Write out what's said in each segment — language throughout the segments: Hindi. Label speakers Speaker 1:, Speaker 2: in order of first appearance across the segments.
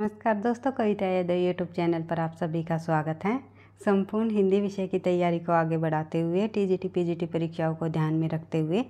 Speaker 1: नमस्कार दोस्तों कविता यादव यूट्यूब चैनल पर आप सभी का स्वागत है संपूर्ण हिंदी विषय की तैयारी को आगे बढ़ाते हुए टीजीटी पीजीटी परीक्षाओं को ध्यान में रखते हुए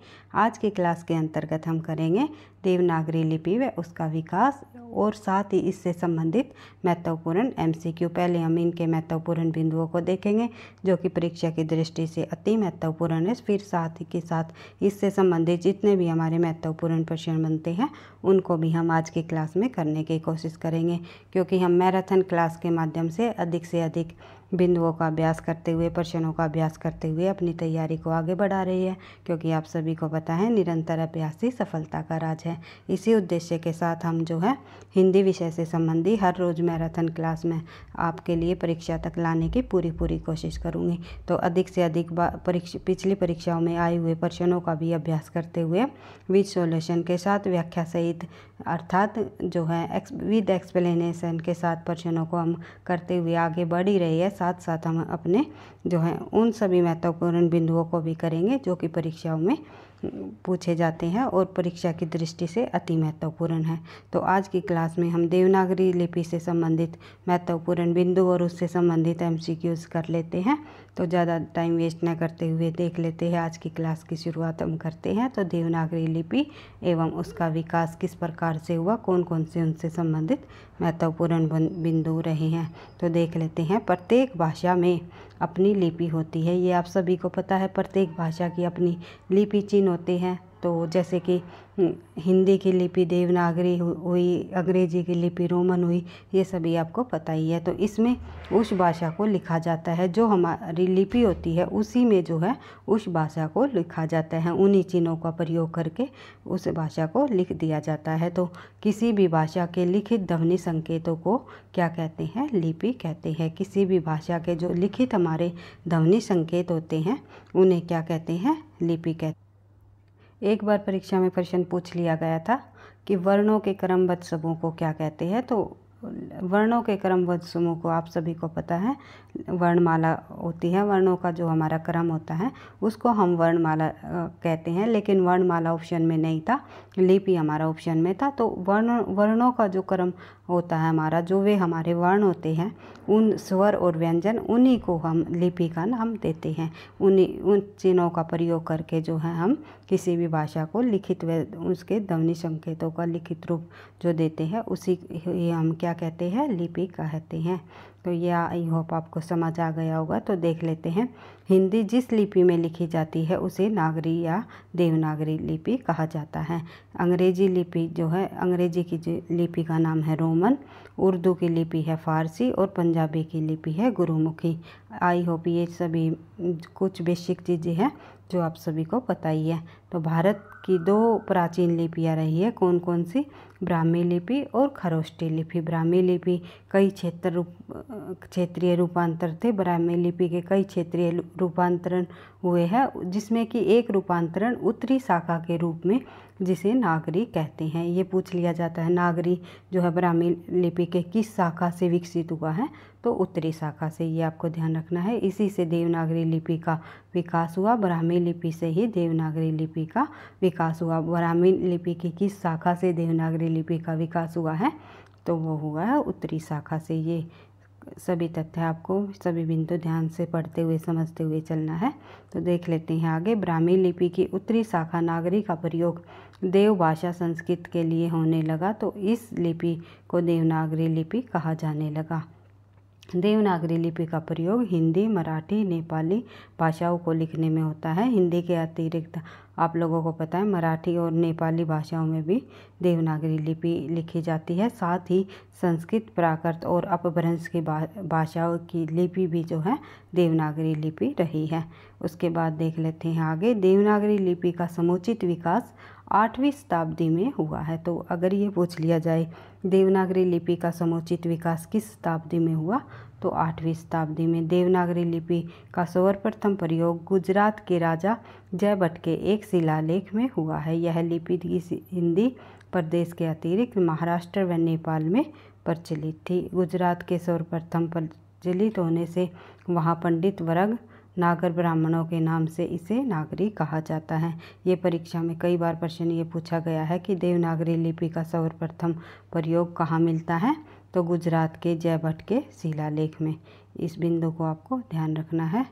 Speaker 1: आज की क्लास के अंतर्गत हम करेंगे देवनागरी लिपि व उसका विकास और साथ ही इससे संबंधित महत्वपूर्ण एमसीक्यू पहले हम इनके महत्वपूर्ण बिंदुओं को देखेंगे जो कि परीक्षा की दृष्टि से अति महत्वपूर्ण है फिर साथ ही के साथ इससे संबंधित जितने भी हमारे महत्वपूर्ण प्रश्न बनते हैं उनको भी हम आज की क्लास में करने की कोशिश करेंगे क्योंकि हम मैराथन क्लास के माध्यम से अधिक से अधिक बिंदुओं का अभ्यास करते हुए प्रश्नों का अभ्यास करते हुए अपनी तैयारी को आगे बढ़ा रही है क्योंकि आप सभी को पता है निरंतर अभ्यास ही सफलता का राज है इसी उद्देश्य के साथ हम जो है हिंदी विषय से संबंधी हर रोज़ मैराथन क्लास में आपके लिए परीक्षा तक लाने की पूरी पूरी कोशिश करूँगी तो अधिक से अधिक परीक्षा पिछली परीक्षाओं में आए हुए प्रश्नों का भी अभ्यास करते हुए विच सोल्यूशन के साथ व्याख्या सहित अर्थात जो है एक्स विद एक्सप्लेनेशन के साथ प्रश्नों को हम करते हुए आगे बढ़ ही रही है साथ साथ हम अपने जो है उन सभी महत्वपूर्ण बिंदुओं को भी करेंगे जो कि परीक्षाओं में पूछे जाते हैं और परीक्षा की दृष्टि से अति महत्वपूर्ण है तो आज की क्लास में हम देवनागरी लिपि से संबंधित महत्वपूर्ण बिंदु और उससे संबंधित एम कर लेते हैं तो ज़्यादा टाइम वेस्ट न करते हुए देख लेते हैं आज की क्लास की शुरुआत हम करते हैं तो देवनागरी लिपि एवं उसका विकास किस प्रकार से हुआ कौन कौन से उनसे संबंधित महत्वपूर्ण बिंदु रहे हैं तो देख लेते हैं प्रत्येक भाषा में अपनी लिपि होती है ये आप सभी को पता है प्रत्येक भाषा की अपनी लिपि चिन्ह होते हैं तो जैसे कि हम्म, हिंदी की लिपि देवनागरी हुई अंग्रेजी की लिपि रोमन हुई ये सभी आपको पता ही है तो इसमें उस भाषा को लिखा जाता है जो हमारी लिपि होती है उसी में जो है उस भाषा को लिखा जाता है उन्हीं चिन्हों का प्रयोग करके उस भाषा को लिख दिया जाता है तो किसी भी भाषा के लिखित ध्वनि संकेतों को क्या कहते हैं लिपि कहते हैं किसी भी भाषा के जो लिखित हमारे ध्वनि संकेत होते हैं उन्हें क्या कहते हैं लिपि कहते हैं एक बार परीक्षा में प्रश्न पूछ लिया गया था कि वर्णों के क्रमबद्ध समूह को क्या कहते हैं तो वर्णों के क्रमबद्ध समूह को आप सभी को पता है वर्णमाला होती है वर्णों का जो हमारा क्रम होता है उसको हम वर्णमाला कहते हैं लेकिन वर्णमाला ऑप्शन में नहीं था लिपि हमारा ऑप्शन में था तो वर्ण वर्णों का जो क्रम होता है हमारा जो वे हमारे वर्ण होते हैं उन स्वर और व्यंजन उन्हीं को हम लिपि का नाम देते हैं उन्हीं उन चिन्हों का प्रयोग करके जो है हम किसी भी भाषा को लिखित व उसके ध्वनि संकेतों का लिखित रूप जो देते हैं उसी हम क्या कहते हैं लिपि कहते हैं तो यह आई होप आपको समझ आ गया होगा तो देख लेते हैं हिंदी जिस लिपि में लिखी जाती है उसे नागरी या देवनागरी लिपि कहा जाता है अंग्रेजी लिपि जो है अंग्रेजी की लिपि का नाम है रोमन उर्दू की लिपि है फारसी और पंजाबी की लिपि है गुरुमुखी आई होप ये सभी कुछ बेसिक चीज़ें हैं जो आप सभी को पता ही है तो भारत की दो प्राचीन लिपियाँ रही है कौन कौन सी ब्राह्मी लिपि और खरोष्टी लिपि ब्राह्मी लिपि कई क्षेत्र रूप क्षेत्रीय रूपांतर थे ब्राह्मी लिपि के कई क्षेत्रीय रूपांतरण हुए हैं जिसमें कि एक रूपांतरण उत्तरी शाखा के रूप में जिसे नागरी कहते हैं ये पूछ लिया जाता है नागरी जो है ब्राह्मी लिपि के किस शाखा से विकसित हुआ है तो उत्तरी शाखा से ये आपको ध्यान रखना है इसी से देवनागरी लिपि का विकास हुआ ब्राह्मी लिपि से ही देवनागरी लिपि का विकास हुआ ब्राह्मी लिपि की किस शाखा से देवनागरी लिपि का विकास हुआ है तो वो हुआ है उत्तरी शाखा से ये सभी तथ्य आपको सभी बिंदु ध्यान से पढ़ते हुए समझते हुए चलना है तो देख लेते हैं आगे ब्राह्मी लिपि की उत्तरी शाखा नागरी का प्रयोग देव भाषा संस्कृत के लिए होने लगा तो इस लिपि को देवनागरी लिपि कहा जाने लगा देवनागरी लिपि का प्रयोग हिंदी मराठी नेपाली भाषाओं को लिखने में होता है हिंदी के अतिरिक्त आप लोगों को पता है मराठी और नेपाली भाषाओं में भी देवनागरी लिपि लिखी जाती है साथ ही संस्कृत प्राकृत और अपभ्रंश की भाषाओं की लिपि भी जो है देवनागरी लिपि रही है उसके बाद देख लेते हैं आगे देवनागरी लिपि का समुचित विकास आठवीं शताब्दी में हुआ है तो अगर ये पूछ लिया जाए देवनागरी लिपि का समुचित विकास किस शताब्दी में हुआ तो आठवीं शताब्दी में देवनागरी लिपि का सर्वप्रथम प्रयोग गुजरात के राजा जयभट्ट के एक शिलालेख में हुआ है यह लिपि इस हिंदी प्रदेश के अतिरिक्त महाराष्ट्र व नेपाल में प्रचलित थी गुजरात के सर्वप्रथम प्रचलित होने से वहाँ पंडित वर्ग नागर ब्राह्मणों के नाम से इसे नागरी कहा जाता है ये परीक्षा में कई बार प्रश्न ये पूछा गया है कि देवनागरी लिपि का सर्वप्रथम प्रयोग कहाँ मिलता है तो गुजरात के जयभट्ट के शिलालेख में इस बिंदु को आपको ध्यान रखना है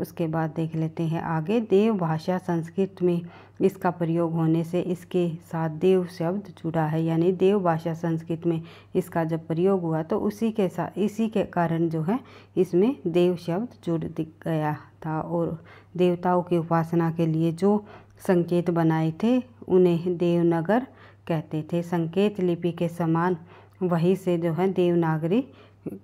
Speaker 1: उसके बाद देख लेते हैं आगे देव भाषा संस्कृत में इसका प्रयोग होने से इसके साथ देव शब्द जुड़ा है यानी देव भाषा संस्कृत में इसका जब प्रयोग हुआ तो उसी के साथ इसी के कारण जो है इसमें देव शब्द जुड़ गया था और देवताओं की उपासना के लिए जो संकेत बनाए थे उन्हें देवनगर कहते थे संकेत लिपि के समान वहीं से जो है देवनागरी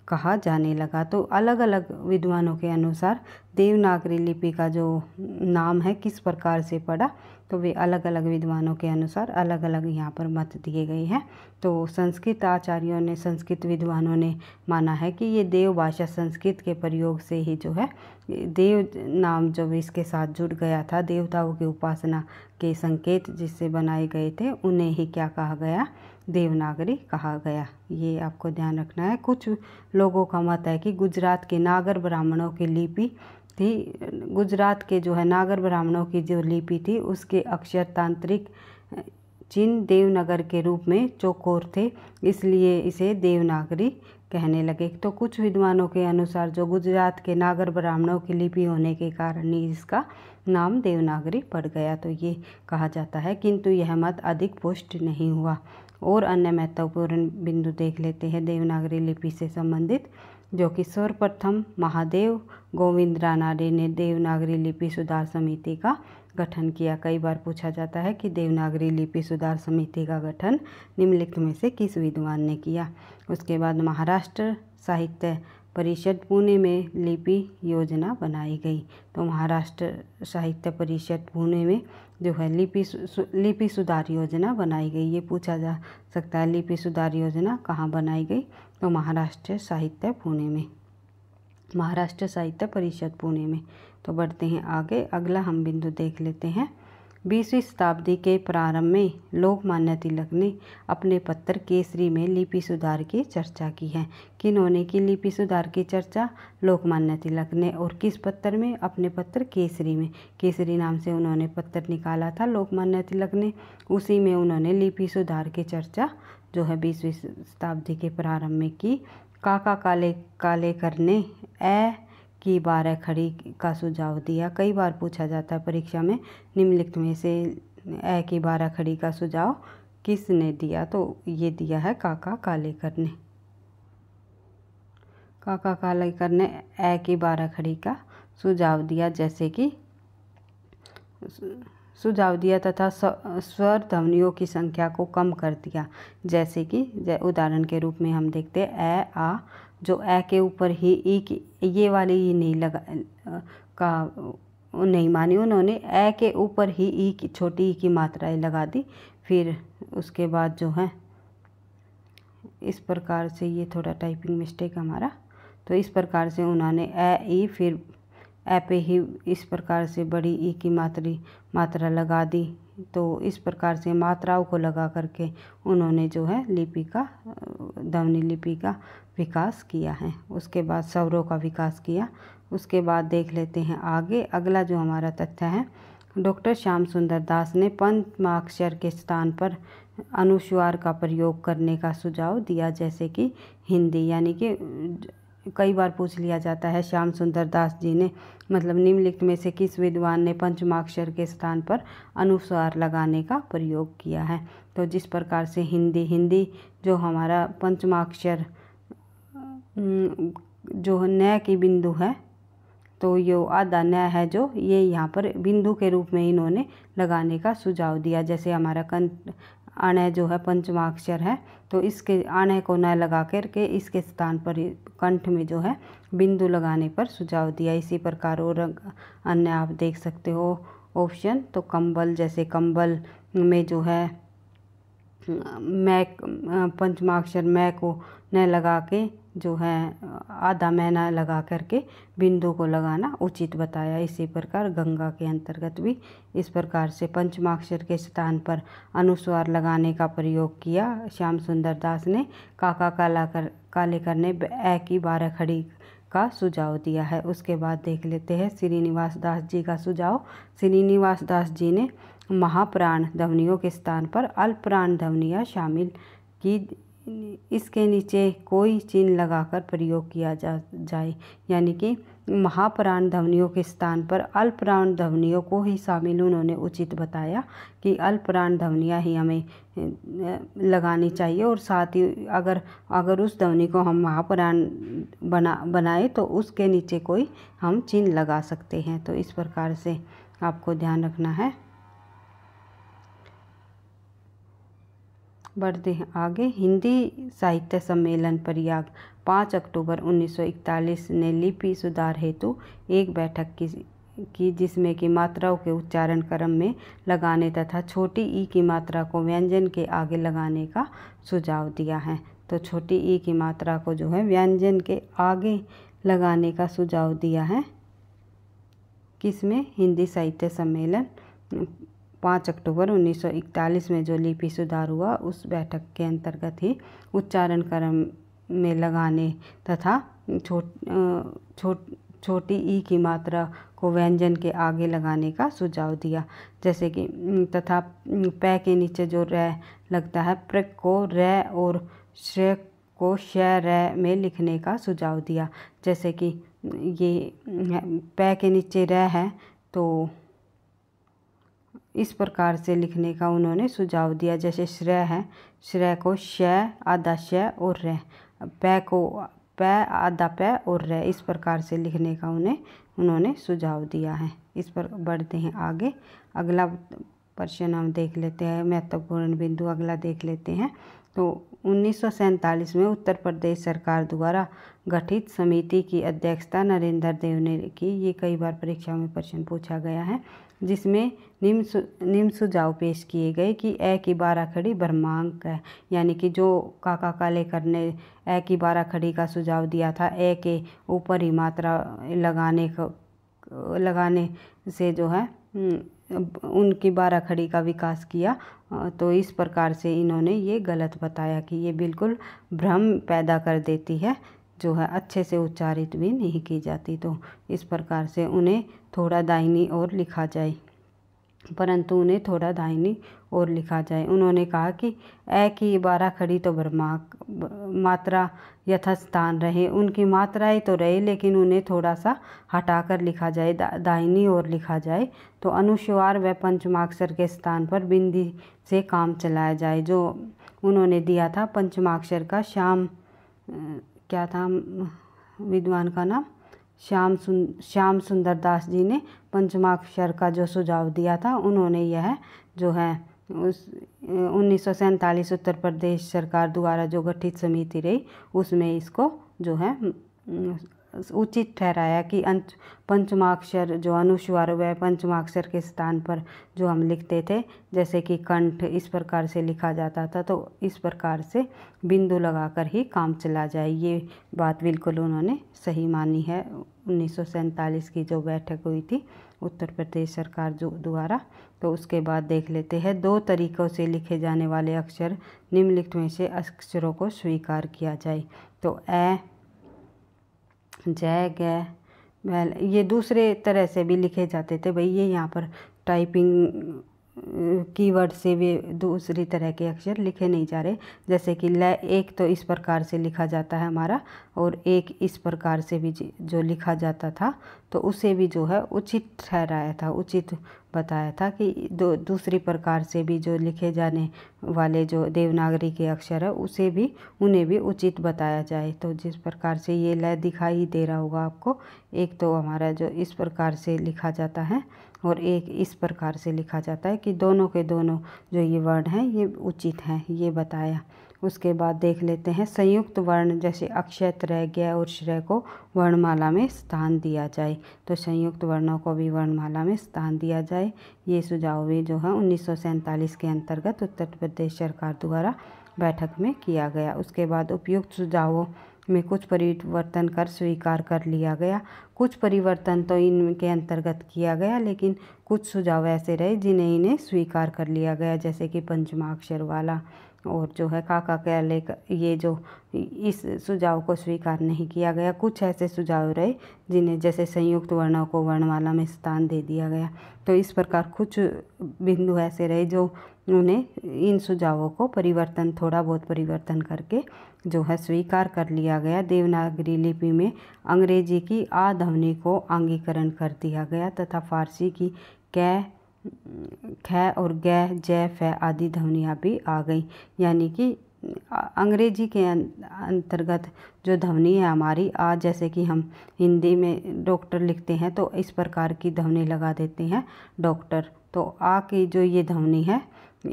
Speaker 1: कहा जाने लगा तो अलग अलग विद्वानों के अनुसार देवनागरी लिपि का जो नाम है किस प्रकार से पड़ा तो वे अलग अलग विद्वानों के अनुसार अलग अलग यहाँ पर मत दिए गए हैं तो संस्कृत आचार्यों ने संस्कृत विद्वानों ने माना है कि ये देव भाषा संस्कृत के प्रयोग से ही जो है देव नाम जब इसके साथ जुड़ गया था देवताओं की उपासना के संकेत जिससे बनाए गए थे उन्हें ही क्या कहा गया देवनागरी कहा गया ये आपको ध्यान रखना है कुछ लोगों का मत है कि गुजरात के नागर ब्राह्मणों की लिपि थी गुजरात के जो है नागर ब्राह्मणों की जो लिपि थी उसके अक्षर तांत्रिक चिन्ह देवनगर के रूप में चौकोर थे इसलिए इसे देवनागरी कहने लगे तो कुछ विद्वानों के अनुसार जो गुजरात के नागर ब्राह्मणों की लिपि होने के कारण ही इसका नाम देवनागरी पड़ गया तो ये कहा जाता है किंतु यह मत अधिक पुष्ट नहीं हुआ और अन्य महत्वपूर्ण बिंदु देख लेते हैं देवनागरी लिपि से संबंधित जो कि सर्वप्रथम महादेव गोविंद रानाडे ने देवनागरी लिपि सुधार समिति का गठन किया कई बार पूछा जाता है कि देवनागरी लिपि सुधार समिति का गठन निम्नलिखित में से किस विद्वान ने किया उसके बाद महाराष्ट्र साहित्य परिषद पुणे में लिपि योजना बनाई गई तो महाराष्ट्र साहित्य परिषद पुणे में जो है लिपि लिपि सुधार योजना बनाई गई ये पूछा जा सकता है लिपि सुधार योजना कहाँ बनाई गई तो महाराष्ट्र साहित्य पुणे में महाराष्ट्र साहित्य परिषद पुणे में तो बढ़ते हैं आगे अगला हम बिंदु देख लेते हैं बीसवीं शताब्दी के प्रारंभ में लोकमान्य तिलक ने अपने पत्र केसरी में लिपि सुधार की चर्चा की है किन्होंने की लिपि सुधार की चर्चा लोकमान्य तिलक ने और किस पत्र में अपने पत्र केसरी में केसरी नाम से उन्होंने पत्र निकाला था लोकमान्य तिलक ने उसी में उन्होंने लिपि सुधार की चर्चा जो है बीसवीं शताब्दी के प्रारंभ में की काका काले काले करने ए की बारह खड़ी का सुझाव दिया कई बार पूछा जाता है परीक्षा में निम्नलिखित में से ए की बारह खड़ी का सुझाव किसने दिया तो ये दिया है काका कालेकर ने काका कालेकर ने ए की बारह खड़ी का सुझाव दिया जैसे कि सुझाव दिया तथा स्वर ध्वनियों की संख्या को कम कर दिया जैसे कि उदाहरण के रूप में हम देखते ए आ जो ए के ऊपर ही ई की ये वाली ही नहीं लगा का नहीं मानी उन्होंने ए के ऊपर ही ई की छोटी ई की मात्राएं लगा दी फिर उसके बाद जो है इस प्रकार से ये थोड़ा टाइपिंग मिस्टेक हमारा तो इस प्रकार से उन्होंने ए ई फिर ए पे ही इस प्रकार से बड़ी ई की मात्री मात्रा लगा दी तो इस प्रकार से मात्राओं को लगा करके उन्होंने जो है लिपि का ध्वनि लिपि का विकास किया है उसके बाद सौरों का विकास किया उसके बाद देख लेते हैं आगे अगला जो हमारा तथ्य है डॉक्टर श्याम सुंदर दास ने पंचमाक्षर के स्थान पर अनुस्वार का प्रयोग करने का सुझाव दिया जैसे कि हिंदी यानी कि कई बार पूछ लिया जाता है श्याम सुंदर दास जी ने मतलब निम्नलिखित में से किस विद्वान ने पंचमाक्षर के स्थान पर अनुस्वार लगाने का प्रयोग किया है तो जिस प्रकार से हिंदी हिंदी जो हमारा पंचमाक्षर जो न की बिंदु है तो ये आधा न है जो ये यहाँ पर बिंदु के रूप में इन्होंने लगाने का सुझाव दिया जैसे हमारा कं अण जो है पंचमाक्षर है तो इसके अण को न लगा कर के इसके स्थान पर कंठ में जो है बिंदु लगाने पर सुझाव दिया इसी प्रकार और अन्य आप देख सकते हो ऑप्शन तो कंबल जैसे कंबल में जो है मैक पंचमाक्षर मै को न लगा के जो है आधा महीना लगा करके बिंदु को लगाना उचित बताया इसी प्रकार गंगा के अंतर्गत भी इस प्रकार से पंचमाक्षर के स्थान पर अनुस्वार लगाने का प्रयोग किया श्याम सुंदर दास ने काका काला कर काले करने ए की बारह खड़ी का सुझाव दिया है उसके बाद देख लेते हैं श्रीनिवास दास जी का सुझाव श्रीनिवास दास जी ने महाप्राण ध्वनियों के स्थान पर अल्पप्राण ध्वनियाँ शामिल की इसके नीचे कोई चिन्ह लगाकर प्रयोग किया जा जाए यानी कि महाप्राण ध्वनियों के स्थान पर अल्पप्राण ध्वनियों को ही शामिल उन्होंने उचित बताया कि अल्पप्राण ध्वनियाँ ही हमें लगानी चाहिए और साथ ही अगर अगर उस ध्वनि को हम महाप्राण बना बनाए तो उसके नीचे कोई हम चिन्ह लगा सकते हैं तो इस प्रकार से आपको ध्यान रखना है बढ़ते हैं आगे हिंदी साहित्य सम्मेलन प्रयाग पाँच अक्टूबर 1941 ने लिपि सुधार हेतु एक बैठक की की जिसमें कि मात्राओं के उच्चारण क्रम में लगाने तथा छोटी ई की मात्रा को व्यंजन के आगे लगाने का सुझाव दिया है तो छोटी ई की मात्रा को जो है व्यंजन के आगे लगाने का सुझाव दिया है किसमें हिंदी साहित्य सम्मेलन पाँच अक्टूबर 1941 में जो लिपि सुधार हुआ उस बैठक के अंतर्गत ही उच्चारण क्रम में लगाने तथा छोट छोट छोटी ई की मात्रा को व्यंजन के आगे लगाने का सुझाव दिया जैसे कि तथा पै के नीचे जो र लगता है प्र को र और श्र को श र में लिखने का सुझाव दिया जैसे कि ये पै के नीचे र है तो इस प्रकार से लिखने का उन्होंने सुझाव दिया जैसे श्रेय है श्रेय को शय आधा शय और रह पै को पै आधा पै और रह इस प्रकार से लिखने का उन्हें उन्होंने सुझाव दिया है इस पर बढ़ते हैं आगे अगला प्रश्न हम देख लेते हैं महत्वपूर्ण बिंदु अगला देख लेते हैं तो उन्नीस में उत्तर प्रदेश सरकार द्वारा गठित समिति की अध्यक्षता नरेंद्र देव ने की ये कई बार परीक्षा में प्रश्न पूछा गया है जिसमें निम्न निम्न सुझाव पेश किए गए कि ए की बारह खड़ी ब्रह्मांक है यानी कि जो काका काले करने ए की बारह खड़ी का सुझाव दिया था ए के ऊपर ही मात्रा लगाने को लगाने से जो है उनकी बारह खड़ी का विकास किया तो इस प्रकार से इन्होंने ये गलत बताया कि ये बिल्कुल भ्रम पैदा कर देती है जो है अच्छे से उच्चारित भी नहीं की जाती तो इस प्रकार से उन्हें थोड़ा दाहिनी ओर लिखा जाए परंतु उन्हें थोड़ा दाहिनी ओर लिखा जाए उन्होंने कहा कि ए की बारह खड़ी तो बर्मा मात्रा यथास्थान रहे उनकी मात्राएं तो रहे लेकिन उन्हें थोड़ा सा हटाकर लिखा जाए दा, दाहिनी ओर लिखा जाए तो अनुस्वार व पंचमाक्षर के स्थान पर बिंदी से काम चलाया जाए जो उन्होंने दिया था पंचमाक्षर का श्याम क्या था विद्वान का नाम श्याम सुन श्याम सुंदर दास जी ने पंचमाक्षर का जो सुझाव दिया था उन्होंने यह जो है उस उन्नीस उत्तर प्रदेश सरकार द्वारा जो गठित समिति रही उसमें इसको जो है उचित ठहराया कि अंच पंचमाक्षर जो अनुस्वर वह पंचमाक्षर के स्थान पर जो हम लिखते थे जैसे कि कंठ इस प्रकार से लिखा जाता था तो इस प्रकार से बिंदु लगाकर ही काम चला जाए ये बात बिल्कुल उन्होंने सही मानी है उन्नीस की जो बैठक हुई थी उत्तर प्रदेश सरकार जो द्वारा तो उसके बाद देख लेते हैं दो तरीक़ों से लिखे जाने वाले अक्षर निम्नलिखित में से अक्षरों को स्वीकार किया जाए तो ए जैग है वेल ये दूसरे तरह से भी लिखे जाते थे भाई ये यहाँ पर टाइपिंग कीवर्ड से भी दूसरी तरह के अक्षर लिखे नहीं जा रहे जैसे कि ल एक तो इस प्रकार से लिखा जाता है हमारा और एक इस प्रकार से भी जो लिखा जाता था तो उसे भी जो है उचित ठहराया था उचित बताया था कि दो दूसरी प्रकार से भी जो लिखे जाने वाले जो देवनागरी के अक्षर है उसे भी उन्हें भी उचित बताया जाए तो जिस प्रकार से ये लय दिखाई दे रहा होगा आपको एक तो हमारा जो इस प्रकार से लिखा जाता है और एक इस प्रकार से लिखा जाता है कि दोनों के दोनों जो ये वर्ण हैं ये उचित हैं ये बताया उसके बाद देख लेते हैं संयुक्त वर्ण जैसे अक्षय त्रय गय और श्रय को वर्णमाला में स्थान दिया जाए तो संयुक्त वर्णों को भी वर्णमाला में स्थान दिया जाए ये सुझाव भी जो है उन्नीस के अंतर्गत उत्तर प्रदेश सरकार द्वारा बैठक में किया गया उसके बाद उपयुक्त सुझावों में कुछ परिवर्तन कर स्वीकार कर लिया गया कुछ परिवर्तन तो इनके अंतर्गत किया गया लेकिन कुछ सुझाव ऐसे रहे जिन्हें इन्हें स्वीकार कर लिया गया जैसे कि पंचमाक्षर वाला और जो है काका कैले का ये जो इस सुझाव को स्वीकार नहीं किया गया कुछ ऐसे सुझाव रहे जिन्हें जैसे संयुक्त वर्णों को वर्णमाला में स्थान दे दिया गया तो इस प्रकार कुछ बिंदु ऐसे रहे जो उन्हें इन सुझावों को परिवर्तन थोड़ा बहुत परिवर्तन करके जो है स्वीकार कर लिया गया देवनागरी लिपि में अंग्रेजी की आ ध्वनि को अंगीकरण कर दिया गया तथा फारसी की कै ख और गै जय फ आदि ध्वनियाँ भी आ गई यानी कि अंग्रेजी के अं, अंतर्गत जो ध्वनि है हमारी आ जैसे कि हम हिंदी में डॉक्टर लिखते हैं तो इस प्रकार की ध्वनि लगा देते हैं डॉक्टर तो आ की जो ये ध्वनि है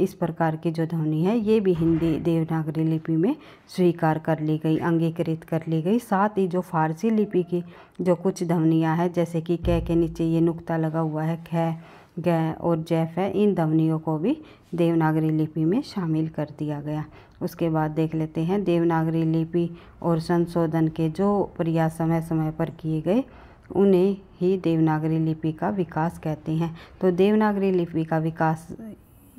Speaker 1: इस प्रकार की जो ध्वनि है ये भी हिंदी देवनागरी लिपि में स्वीकार कर ली गई अंगीकृत कर ली गई साथ ही जो फारसी लिपि की जो कुछ ध्वनियाँ हैं जैसे कि कै के नीचे ये नुक्ता लगा हुआ है ख ग और जैफ है इन ध्वनियों को भी देवनागरी लिपि में शामिल कर दिया गया उसके बाद देख लेते हैं देवनागरी लिपि और संशोधन के जो प्रयास समय समय पर किए गए उन्हें ही देवनागरी लिपि का विकास कहते हैं तो देवनागरी लिपि का विकास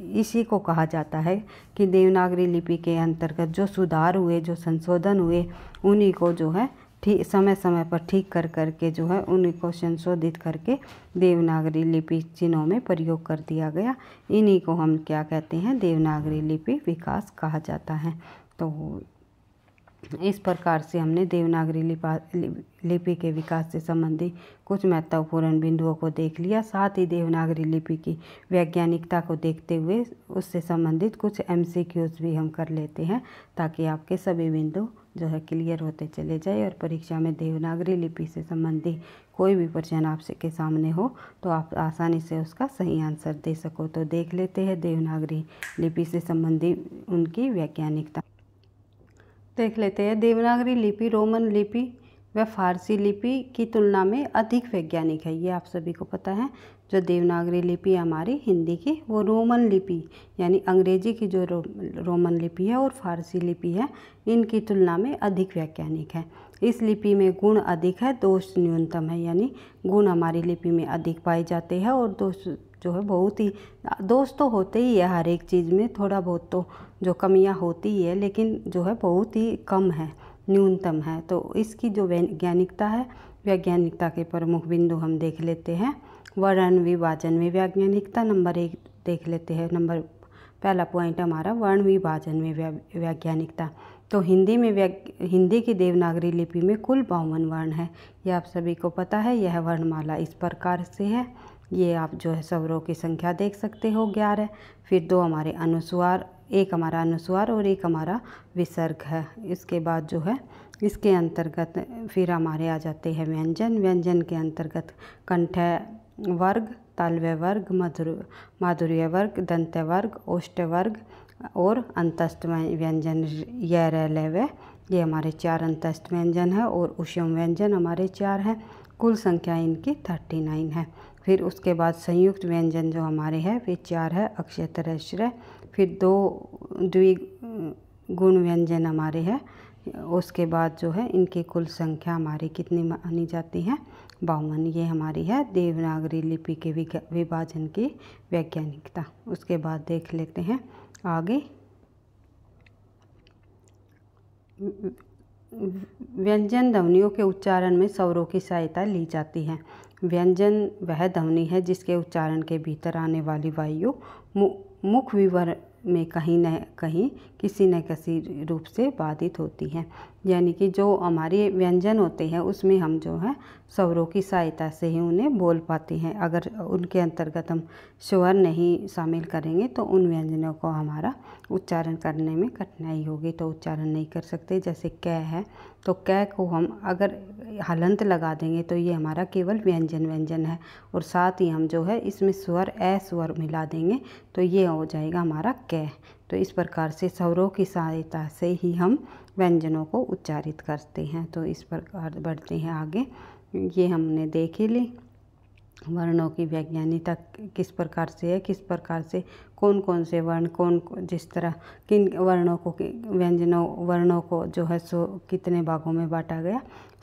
Speaker 1: इसी को कहा जाता है कि देवनागरी लिपि के अंतर्गत जो सुधार हुए जो संशोधन हुए उन्हीं को जो है ठीक समय समय पर ठीक कर करके जो है उन्हीं को संशोधित करके देवनागरी लिपि चिन्हों में प्रयोग कर दिया गया इन्हीं को हम क्या कहते हैं देवनागरी लिपि विकास कहा जाता है तो इस प्रकार से हमने देवनागरी लिपा लिपि के विकास से संबंधित कुछ महत्वपूर्ण बिंदुओं को देख लिया साथ ही देवनागरी लिपि की वैज्ञानिकता को देखते हुए उससे संबंधित कुछ एम भी हम कर लेते हैं ताकि आपके सभी बिंदु जो है क्लियर होते चले जाए और परीक्षा में देवनागरी लिपि से संबंधित कोई भी प्रश्न आपसे के सामने हो तो आप आसानी से उसका सही आंसर दे सको तो देख लेते हैं देवनागरी लिपि से संबंधित उनकी वैज्ञानिकता देख लेते हैं देवनागरी लिपि रोमन लिपि व फारसी लिपि की तुलना में अधिक वैज्ञानिक है ये आप सभी को पता है जो देवनागरी लिपि हमारी हिंदी की वो रोमन लिपि यानी अंग्रेजी की जो रो, रोमन लिपि है और फारसी लिपि है इनकी तुलना में अधिक वैज्ञानिक है इस लिपि में गुण अधिक है दोष न्यूनतम है यानी गुण हमारी लिपि में अधिक पाए जाते हैं और दोष जो है बहुत ही दोस्त तो होते ही है हर एक चीज़ में थोड़ा बहुत तो जो कमियां होती है लेकिन जो है बहुत ही कम है न्यूनतम है तो इसकी जो वैज्ञानिकता है वैज्ञानिकता के प्रमुख बिंदु हम देख लेते हैं वर्ण विभाजन में वैज्ञानिकता नंबर एक देख लेते हैं नंबर पहला पॉइंट हमारा वर्ण विभाजन में वैज्ञानिकता तो हिंदी में हिंदी की देवनागरी लिपि में कुल बावन वर्ण है यह आप सभी को पता है यह वर्णमाला इस प्रकार से है ये आप जो है स्वरों की संख्या देख सकते हो ग्यारह फिर दो हमारे अनुस्वार एक हमारा अनुस्वार और एक हमारा विसर्ग है इसके बाद जो है इसके अंतर्गत फिर हमारे आ जाते हैं व्यंजन व्यंजन के अंतर्गत कंठ वर्ग तालव्य वर्ग मधुर माधुर्य वर्ग दंत्य वर्ग ओष्ट वर्ग और अंतस्थ व्यंजन यह रैलवे ये हमारे चार अंतस्थ व्यंजन है और उषम व्यंजन हमारे चार हैं कुल संख्या इनकी थर्टी नाइन है फिर उसके बाद संयुक्त व्यंजन जो हमारे हैं फिर चार है अक्षय तरश्रय फिर दो द्वि गुण व्यंजन हमारे हैं उसके बाद जो है इनकी कुल संख्या हमारी कितनी मानी जाती है बावन ये हमारी है देवनागरी लिपि के विभाजन की वैज्ञानिकता उसके बाद देख लेते हैं आगे व्यंजन ध्वनियों के उच्चारण में स्वरों की सहायता ली जाती है व्यंजन वह ध्वनि है जिसके उच्चारण के भीतर आने वाली वायु मुख विवर में कहीं न कहीं किसी न किसी रूप से बाधित होती है यानी कि जो हमारे व्यंजन होते हैं उसमें हम जो है स्वरों की सहायता से ही उन्हें बोल पाते हैं अगर उनके अंतर्गत हम स्वर नहीं शामिल करेंगे तो उन व्यंजनों को हमारा उच्चारण करने में कठिनाई होगी तो उच्चारण नहीं कर सकते जैसे कै है तो कै को हम अगर हलंत लगा देंगे तो ये हमारा केवल व्यंजन व्यंजन है और साथ ही हम जो है इसमें स्वर ए स्वर मिला देंगे तो ये हो जाएगा हमारा कै तो इस प्रकार से स्वरों की सहायता से ही हम व्यंजनों को उच्चारित करते हैं तो इस प्रकार बढ़ते हैं आगे ये हमने देख ही ली वर्णों की वैज्ञानिकता किस प्रकार से है किस प्रकार से कौन कौन से वर्ण कौन जिस तरह किन वर्णों को व्यंजनों वर्णों को जो है सो कितने भागों में बांटा गया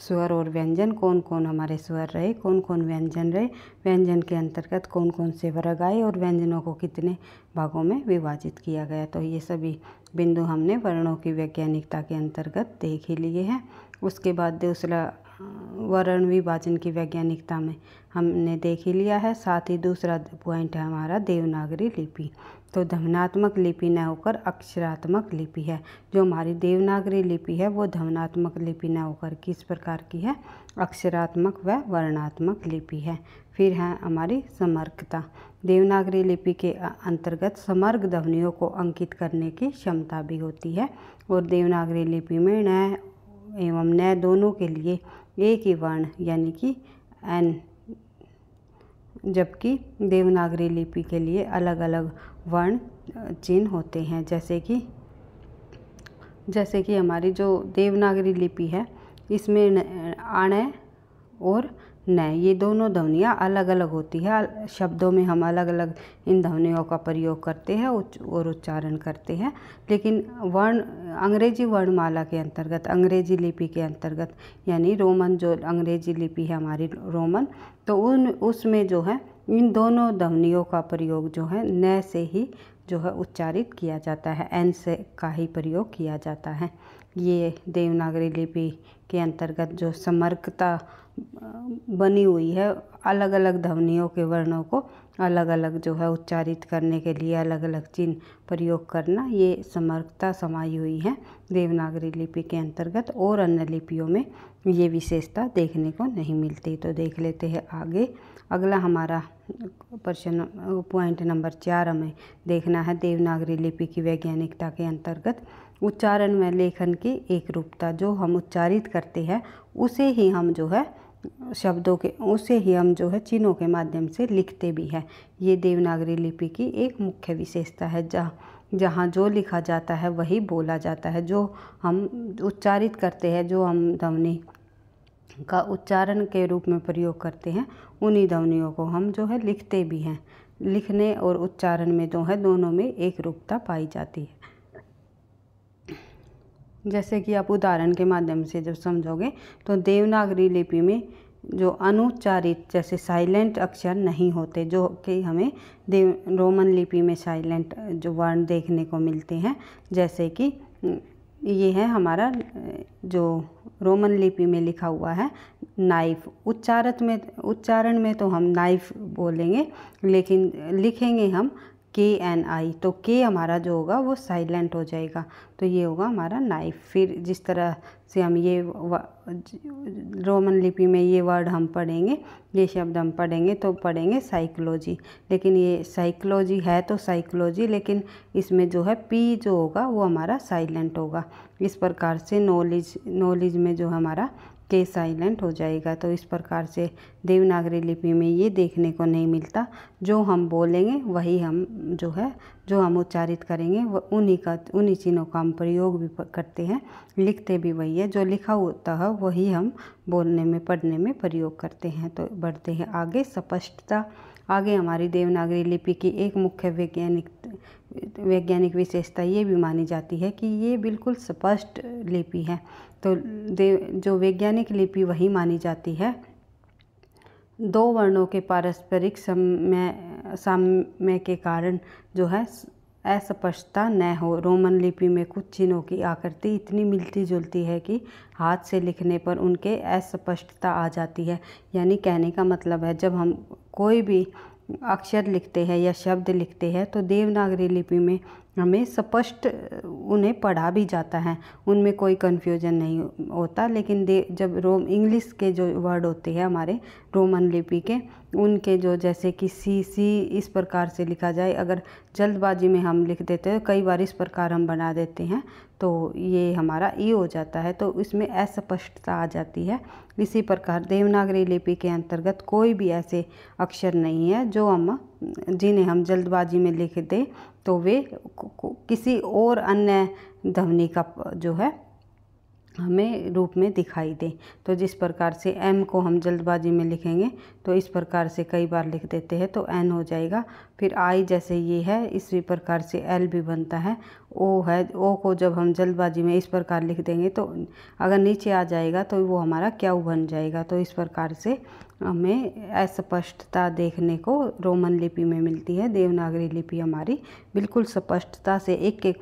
Speaker 1: स्वर और व्यंजन कौन कौन हमारे स्वर रहे कौन कौन व्यंजन रहे व्यंजन के अंतर्गत कौन कौन से वर्ग आए और व्यंजनों को कितने भागों में विभाजित किया गया तो ये सभी बिंदु हमने वर्णों की वैज्ञानिकता के अंतर्गत देख ही लिए हैं उसके बाद दूसरा वर्ण विभाजन की वैज्ञानिकता में हमने देख ही लिया है साथ ही दूसरा पॉइंट है हमारा देवनागरी लिपि तो धमनात्मक लिपि न होकर अक्षरात्मक लिपि है जो हमारी देवनागरी लिपि है वो धमनात्मक लिपि न होकर किस प्रकार की है अक्षरात्मक व वर्णात्मक लिपि है फिर है हमारी समर्कता देवनागरी लिपि के अंतर्गत समर्ग ध्वनियों को अंकित करने की क्षमता भी होती है और देवनागरी लिपि में न एवं न दोनों के लिए एक ही वर्ण यानी कि एन जबकि देवनागरी लिपि के लिए अलग अलग वर्ण चिन्ह होते हैं जैसे कि जैसे कि हमारी जो देवनागरी लिपि है इसमें आणय और न ये दोनों ध्वनियाँ अलग अलग होती है शब्दों में हम अलग अलग इन ध्वनियों का प्रयोग करते हैं और उच्चारण करते हैं लेकिन वर्ण अंग्रेजी वर्णमाला के अंतर्गत अंग्रेजी लिपि के अंतर्गत यानी रोमन जो अंग्रेजी लिपि है हमारी रोमन तो उन उसमें जो है इन दोनों ध्वनियों का प्रयोग जो है न से ही जो है उच्चारित किया जाता है एन से का ही प्रयोग किया जाता है ये देवनागरी लिपि के अंतर्गत जो समर्कता बनी हुई है अलग अलग ध्वनियों के वर्णों को अलग अलग जो है उच्चारित करने के लिए अलग अलग चिन्ह प्रयोग करना ये समर्थता समाई हुई है देवनागरी लिपि के अंतर्गत और अन्य लिपियों में ये विशेषता देखने को नहीं मिलती तो देख लेते हैं आगे अगला हमारा प्रश्न पॉइंट नंबर चार हमें देखना है देवनागरी लिपि की वैज्ञानिकता के अंतर्गत उच्चारण में लेखन की एक रूपता जो हम उच्चारित करते हैं उसे ही हम जो है शब्दों के उसे ही हम जो है चिन्हों के माध्यम से लिखते भी हैं ये देवनागरी लिपि की एक मुख्य विशेषता है जहाँ जहाँ जो लिखा जाता है वही बोला जाता है जो हम उच्चारित करते हैं जो हम ध्वनि का उच्चारण के रूप में प्रयोग करते हैं उन्हीं ध्वनियों को हम जो है लिखते भी हैं लिखने और उच्चारण में जो है दोनों में एक रूपता पाई जाती है जैसे कि आप उदाहरण के माध्यम से जब समझोगे तो देवनागरी लिपि में जो अनुच्चारित जैसे साइलेंट अक्षर नहीं होते जो कि हमें देव रोमन लिपि में साइलेंट जो वर्ण देखने को मिलते हैं जैसे कि ये है हमारा जो रोमन लिपि में लिखा हुआ है नाइफ उच्चारत में उच्चारण में तो हम नाइफ बोलेंगे लेकिन लिखेंगे हम के एन आई तो के हमारा जो होगा वो साइलेंट हो जाएगा तो ये होगा हमारा नाइफ फिर जिस तरह से हम ये रोमन लिपि में ये वर्ड हम पढ़ेंगे ये शब्द हम पढ़ेंगे तो पढ़ेंगे साइकोलॉजी लेकिन ये साइकोलॉजी है तो साइकोलॉजी लेकिन इसमें जो है पी जो होगा वो हमारा साइलेंट होगा इस प्रकार से नॉलेज नॉलेज में जो हमारा के साइलेंट हो जाएगा तो इस प्रकार से देवनागरी लिपि में ये देखने को नहीं मिलता जो हम बोलेंगे वही हम जो है जो हम उच्चारित करेंगे वह उन्हीं का उन्हीं चिन्हों का हम प्रयोग भी करते हैं लिखते भी वही है जो लिखा होता है वही हम बोलने में पढ़ने में प्रयोग करते हैं तो बढ़ते हैं आगे स्पष्टता आगे हमारी देवनागरी लिपि की एक मुख्य वैज्ञानिक वैज्ञानिक विशेषता ये भी मानी जाती है कि ये बिल्कुल स्पष्ट लिपि है तो देव जो वैज्ञानिक लिपि वही मानी जाती है दो वर्णों के पारस्परिक समय साम्य के कारण जो है अस्पष्टता न हो रोमन लिपि में कुछ चिन्हों की आकृति इतनी मिलती जुलती है कि हाथ से लिखने पर उनके अस्पष्टता आ जाती है यानी कहने का मतलब है जब हम कोई भी अक्षर लिखते हैं या शब्द लिखते हैं तो देवनागरी लिपि में हमें स्पष्ट उन्हें पढ़ा भी जाता है उनमें कोई कन्फ्यूजन नहीं होता लेकिन दे जब रोम इंग्लिश के जो वर्ड होते हैं हमारे रोमन लिपि के उनके जो जैसे कि सी सी इस प्रकार से लिखा जाए अगर जल्दबाजी में हम लिख देते हैं कई बार इस प्रकार हम बना देते हैं तो ये हमारा ई e हो जाता है तो इसमें अस्पष्टता आ जाती है इसी प्रकार देवनागरी लिपि के अंतर्गत कोई भी ऐसे अक्षर नहीं है जो हम जिन्हें हम जल्दबाजी में लिख दें तो वे किसी और अन्य ध्वनि का जो है हमें रूप में दिखाई दे तो जिस प्रकार से एम को हम जल्दबाजी में लिखेंगे तो इस प्रकार से कई बार लिख देते हैं तो एन हो जाएगा फिर आई जैसे ये है इसी प्रकार से एल भी बनता है ओ है ओ को जब हम जल्दबाजी में इस प्रकार लिख देंगे तो अगर नीचे आ जाएगा तो वो हमारा क्या बन जाएगा तो इस प्रकार से हमें अस्पष्टता देखने को रोमन लिपि में मिलती है देवनागरी लिपि हमारी बिल्कुल स्पष्टता से एक एक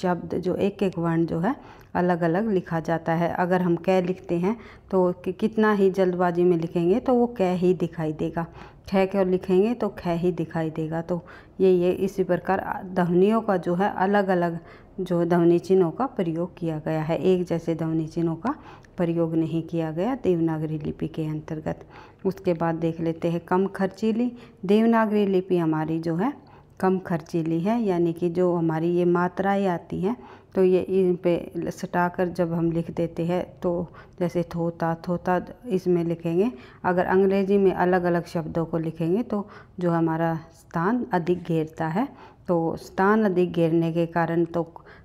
Speaker 1: शब्द जो एक एक वर्ण जो है अलग अलग लिखा जाता है अगर हम कह लिखते हैं तो कितना ही जल्दबाजी में लिखेंगे तो वो कै ही दिखाई देगा ख को लिखेंगे तो खै ही दिखाई देगा तो ये ये इसी प्रकार ध्वनियों का जो है अलग अलग जो ध्वनि चिन्हों का प्रयोग किया गया है एक जैसे ध्वनि चिन्हों का प्रयोग नहीं किया गया देवनागरी लिपि के अंतर्गत उसके बाद देख लेते हैं कम खर्चीली देवनागरी लिपि हमारी जो है कम खर्चीली है यानी कि जो हमारी ये मात्राएं आती हैं तो ये इन पे सटा कर जब हम लिख देते हैं तो जैसे थोता थोता इसमें लिखेंगे अगर अंग्रेजी में अलग अलग शब्दों को लिखेंगे तो जो हमारा स्थान अधिक घेरता है तो स्थान अधिक घेरने के कारण तो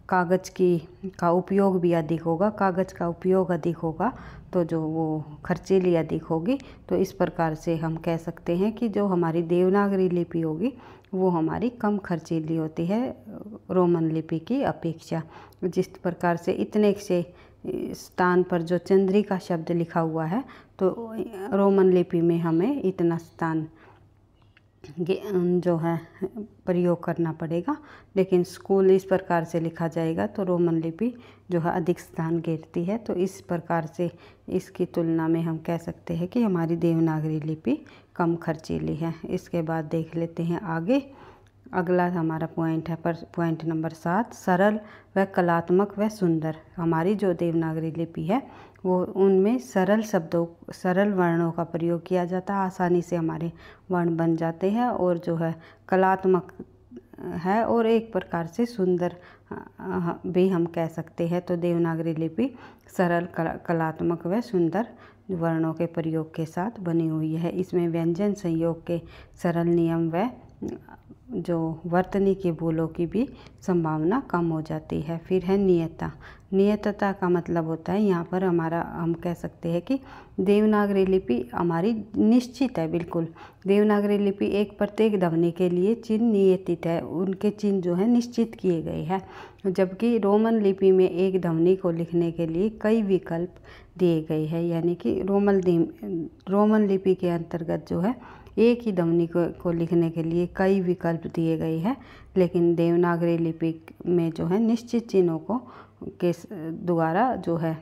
Speaker 1: कागज़ की का उपयोग भी अधिक होगा कागज़ का उपयोग अधिक होगा तो जो वो खर्चीली अधिक होगी तो इस प्रकार से हम कह सकते हैं कि जो हमारी देवनागरी लिपि होगी वो हमारी कम खर्चीली होती है रोमन लिपि की अपेक्षा जिस प्रकार से इतने से स्थान पर जो चंद्री का शब्द लिखा हुआ है तो रोमन लिपि में हमें इतना स्थान जो है प्रयोग करना पड़ेगा लेकिन स्कूल इस प्रकार से लिखा जाएगा तो रोमन लिपि जो है अधिक स्थान घेरती है तो इस प्रकार से इसकी तुलना में हम कह सकते हैं कि हमारी देवनागरी लिपि कम खर्चीली है इसके बाद देख लेते हैं आगे अगला हमारा पॉइंट है पर पॉइंट नंबर सात सरल व कलात्मक व सुंदर हमारी जो देवनागरी लिपि है वो उनमें सरल शब्दों सरल वर्णों का प्रयोग किया जाता है आसानी से हमारे वर्ण बन जाते हैं और जो है कलात्मक है और एक प्रकार से सुंदर भी हम कह सकते हैं तो देवनागरी लिपि सरल कलात्मक व सुंदर वर्णों के प्रयोग के साथ बनी हुई है इसमें व्यंजन संयोग के सरल नियम व जो वर्तनी के भूलों की भी संभावना कम हो जाती है फिर है नियता नियतता का मतलब होता है यहाँ पर हमारा हम कह सकते हैं कि देवनागरी लिपि हमारी निश्चित है बिल्कुल देवनागरी लिपि एक प्रत्येक ध्वनि के लिए चिन्ह नियतित है उनके चिन्ह जो है निश्चित किए गए हैं जबकि रोमन लिपि में एक ध्वनि को लिखने के लिए कई विकल्प दिए गए हैं यानी कि रोमन रोमन लिपि के अंतर्गत जो है एक ही ध्वनि को, को लिखने के लिए कई विकल्प दिए गए हैं लेकिन देवनागरी लिपि में जो है निश्चित चिन्हों को के द्वारा जो है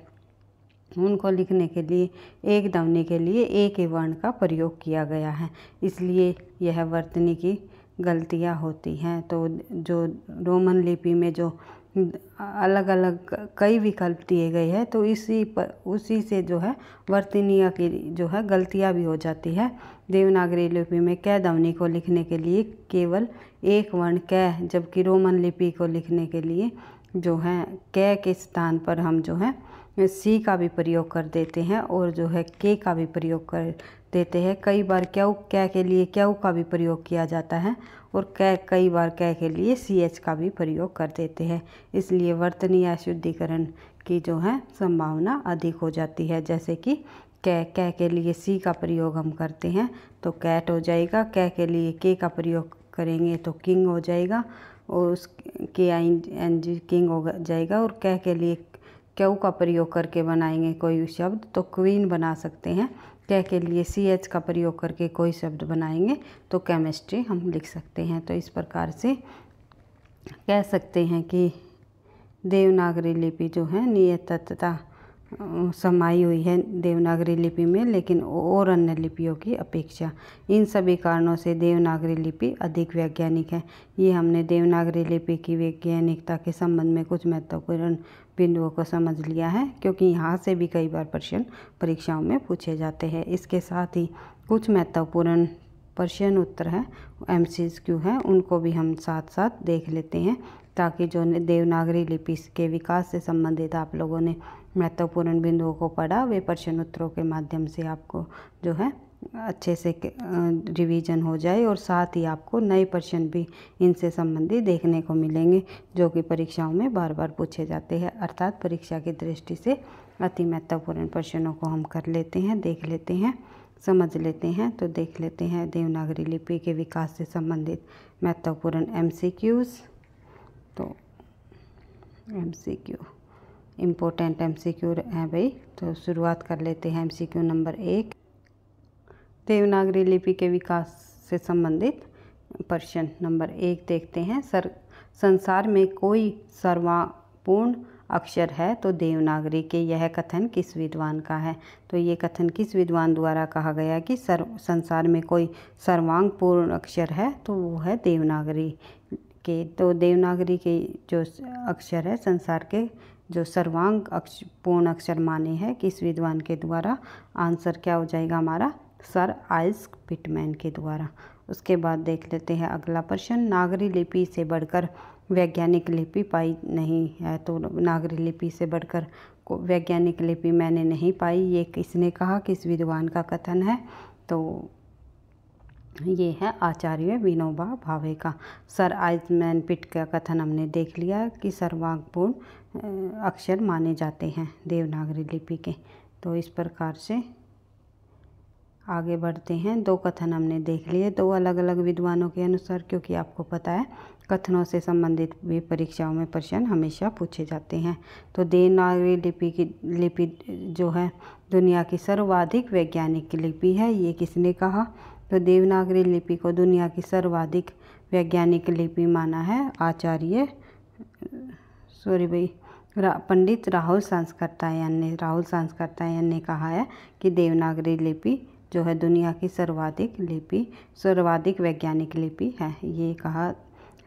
Speaker 1: उनको लिखने के लिए एक ध्वनि के लिए एक ही वर्ण का प्रयोग किया गया है इसलिए यह वर्तनी की गलतियाँ होती हैं तो जो रोमन लिपि में जो अलग अलग कई विकल्प दिए गए हैं तो इसी पर उसी से जो है वर्तनीय की जो है गलतियाँ भी हो जाती है देवनागरी लिपि में कै दवनी को लिखने के लिए केवल एक वर्ण कै जबकि रोमन लिपि को लिखने के लिए जो है कै के स्थान पर हम जो है सी का भी प्रयोग कर देते हैं और जो है के का भी प्रयोग कर देते हैं कई बार क्यू कै के लिए क्यों का भी प्रयोग किया जाता है और कै कई बार कै के लिए सी एच का भी प्रयोग कर देते हैं इसलिए वर्तनीय शुद्धिकरण की जो है संभावना अधिक हो जाती है जैसे कि कै कै के लिए सी का प्रयोग हम करते हैं तो कैट हो जाएगा कै के लिए के का प्रयोग करेंगे तो किंग हो जाएगा और उस के आई एन जी किंग हो जाएगा और कै के लिए क्यू का प्रयोग करके बनाएंगे कोई शब्द तो क्वीन बना सकते हैं कह के लिए सी एच का प्रयोग करके कोई शब्द बनाएंगे तो केमिस्ट्री हम लिख सकते हैं तो इस प्रकार से कह सकते हैं कि देवनागरी लिपि जो है नियतता समाई हुई है देवनागरी लिपि में लेकिन और अन्य लिपियों की अपेक्षा इन सभी कारणों से देवनागरी लिपि अधिक वैज्ञानिक है ये हमने देवनागरी लिपि की वैज्ञानिकता के संबंध में कुछ महत्वपूर्ण बिंदुओं को समझ लिया है क्योंकि यहाँ से भी कई बार प्रश्न परीक्षाओं में पूछे जाते हैं इसके साथ ही कुछ महत्वपूर्ण प्रश्न उत्तर हैं एम हैं उनको भी हम साथ साथ देख लेते हैं ताकि जो देवनागरी लिपि के विकास से संबंधित आप लोगों ने महत्वपूर्ण बिंदुओं को पढ़ा वे प्रश्न उत्तरों के माध्यम से आपको जो है अच्छे से रिवीजन हो जाए और साथ ही आपको नए प्रश्न भी इनसे संबंधित देखने को मिलेंगे जो कि परीक्षाओं में बार बार पूछे जाते हैं अर्थात परीक्षा की दृष्टि से अति महत्वपूर्ण प्रश्नों को हम कर लेते हैं देख लेते हैं समझ लेते हैं तो देख लेते हैं देवनागरी लिपि के विकास से संबंधित महत्वपूर्ण एम तो क्यू इम्पोर्टेंट क्यू है भाई तो शुरुआत कर लेते हैं क्यू नंबर एक देवनागरी लिपि के विकास से संबंधित प्रश्न नंबर एक देखते हैं सर संसार में कोई सर्वापूर्ण अक्षर है तो देवनागरी के यह कथन किस विद्वान का है तो ये कथन किस विद्वान द्वारा कहा गया कि सर्व संसार में कोई सर्वांग पूर्ण अक्षर है तो वो है देवनागरी के तो देवनागरी के जो अक्षर है संसार के जो सर्वांग अक्ष पूर्ण अक्षर माने हैं किस विद्वान के द्वारा आंसर क्या हो जाएगा हमारा सर आइस पिटमैन के द्वारा उसके बाद देख लेते हैं अगला प्रश्न नागरी लिपि से बढ़कर वैज्ञानिक लिपि पाई नहीं है तो नागरी लिपि से बढ़कर वैज्ञानिक लिपि मैंने नहीं पाई ये किसने कहा किस विद्वान का कथन है तो ये है आचार्य विनोबा भावे का सर आइजमैन पिट का कथन हमने देख लिया कि सर्वागपूर्ण अक्षर माने जाते हैं देवनागरी लिपि के तो इस प्रकार से आगे बढ़ते हैं दो कथन हमने देख लिए दो अलग अलग विद्वानों के अनुसार क्योंकि आपको पता है कथनों से संबंधित भी परीक्षाओं में प्रश्न हमेशा पूछे जाते हैं तो देवनागरी लिपि की लिपि जो है दुनिया की सर्वाधिक वैज्ञानिक लिपि है ये किसने कहा तो देवनागरी लिपि को दुनिया की सर्वाधिक वैज्ञानिक लिपि माना है आचार्य सॉरी भाई रा, पंडित राहुल संस्कर्तायन ने राहुल संस्कर्तायन ने कहा है कि देवनागरी लिपि जो है दुनिया की सर्वाधिक लिपि सर्वाधिक वैज्ञानिक लिपि है ये कहा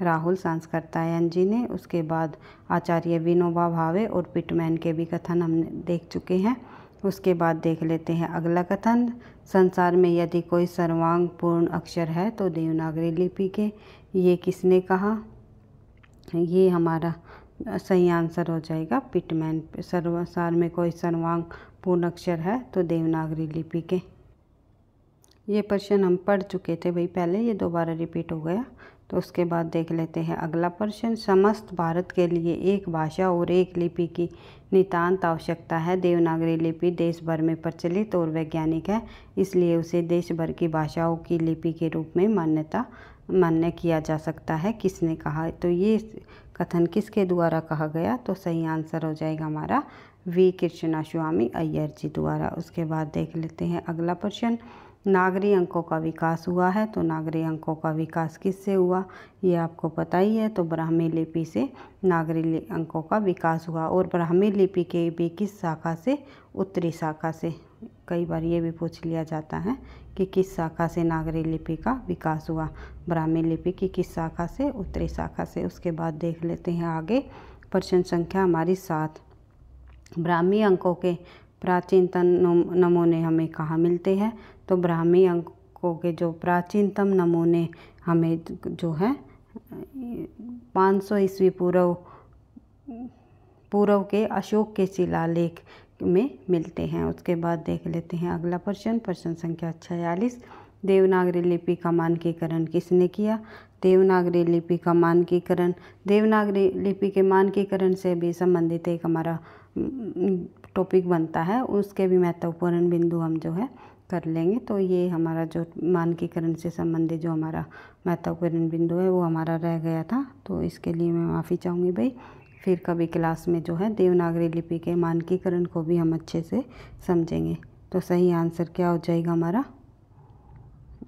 Speaker 1: राहुल सांस्कृतायन जी ने उसके बाद आचार्य विनोबा भावे और पिटमैन के भी कथन हम देख चुके हैं उसके बाद देख लेते हैं अगला कथन संसार में यदि कोई सर्वांग पूर्ण अक्षर है तो देवनागरी लिपि के ये किसने कहा ये हमारा सही आंसर हो जाएगा पिटमैन सर्वसार में कोई सर्वांग पूर्ण अक्षर है तो देवनागरी लिपि के ये पर्शन हम पढ़ चुके थे भाई पहले ये दोबारा रिपीट हो गया तो उसके बाद देख लेते हैं अगला प्रश्न समस्त भारत के लिए एक भाषा और एक लिपि की नितांत आवश्यकता है देवनागरी लिपि देश भर में प्रचलित और वैज्ञानिक है इसलिए उसे देश भर की भाषाओं की लिपि के रूप में मान्यता मान्य किया जा सकता है किसने कहा तो ये कथन किसके द्वारा कहा गया तो सही आंसर हो जाएगा हमारा वी कृष्णा स्वामी अय्यर जी द्वारा उसके बाद देख लेते हैं अगला प्रश्न नागरी अंकों का विकास हुआ है तो नागरी अंकों का विकास किससे हुआ ये आपको पता ही है तो ब्राह्मी लिपि से नागरी अंकों का विकास हुआ और ब्राह्मी लिपि के भी किस शाखा से उत्तरी शाखा से कई बार ये भी पूछ लिया जाता है कि किस शाखा से नागरी लिपि का विकास हुआ ब्राह्मी लिपि की किस शाखा से उत्तरी शाखा से उसके बाद देख लेते हैं आगे प्रश्न संख्या हमारी सात ब्राह्मी अंकों के प्राचीनतम नमूने हमें कहाँ मिलते हैं तो ब्राह्मी अंकों के जो प्राचीनतम नमूने हमें जो है 500 ईस्वी पूर्व पूर्व के अशोक के शिलालेख में मिलते हैं उसके बाद देख लेते हैं अगला प्रश्न प्रश्न संख्या छियालीस देवनागरी लिपि का मानकीकरण किसने किया देवनागरी लिपि का मानकीकरण देवनागरी लिपि के मानकीकरण से भी संबंधित एक हमारा टॉपिक बनता है उसके भी महत्वपूर्ण बिंदु हम जो है कर लेंगे तो ये हमारा जो मानकीकरण से संबंधित जो हमारा महत्वपूर्ण बिंदु है वो हमारा रह गया था तो इसके लिए मैं माफ़ी चाहूँगी भाई फिर कभी क्लास में जो है देवनागरी लिपि के मानकीकरण को भी हम अच्छे से समझेंगे तो सही आंसर क्या हो जाएगा हमारा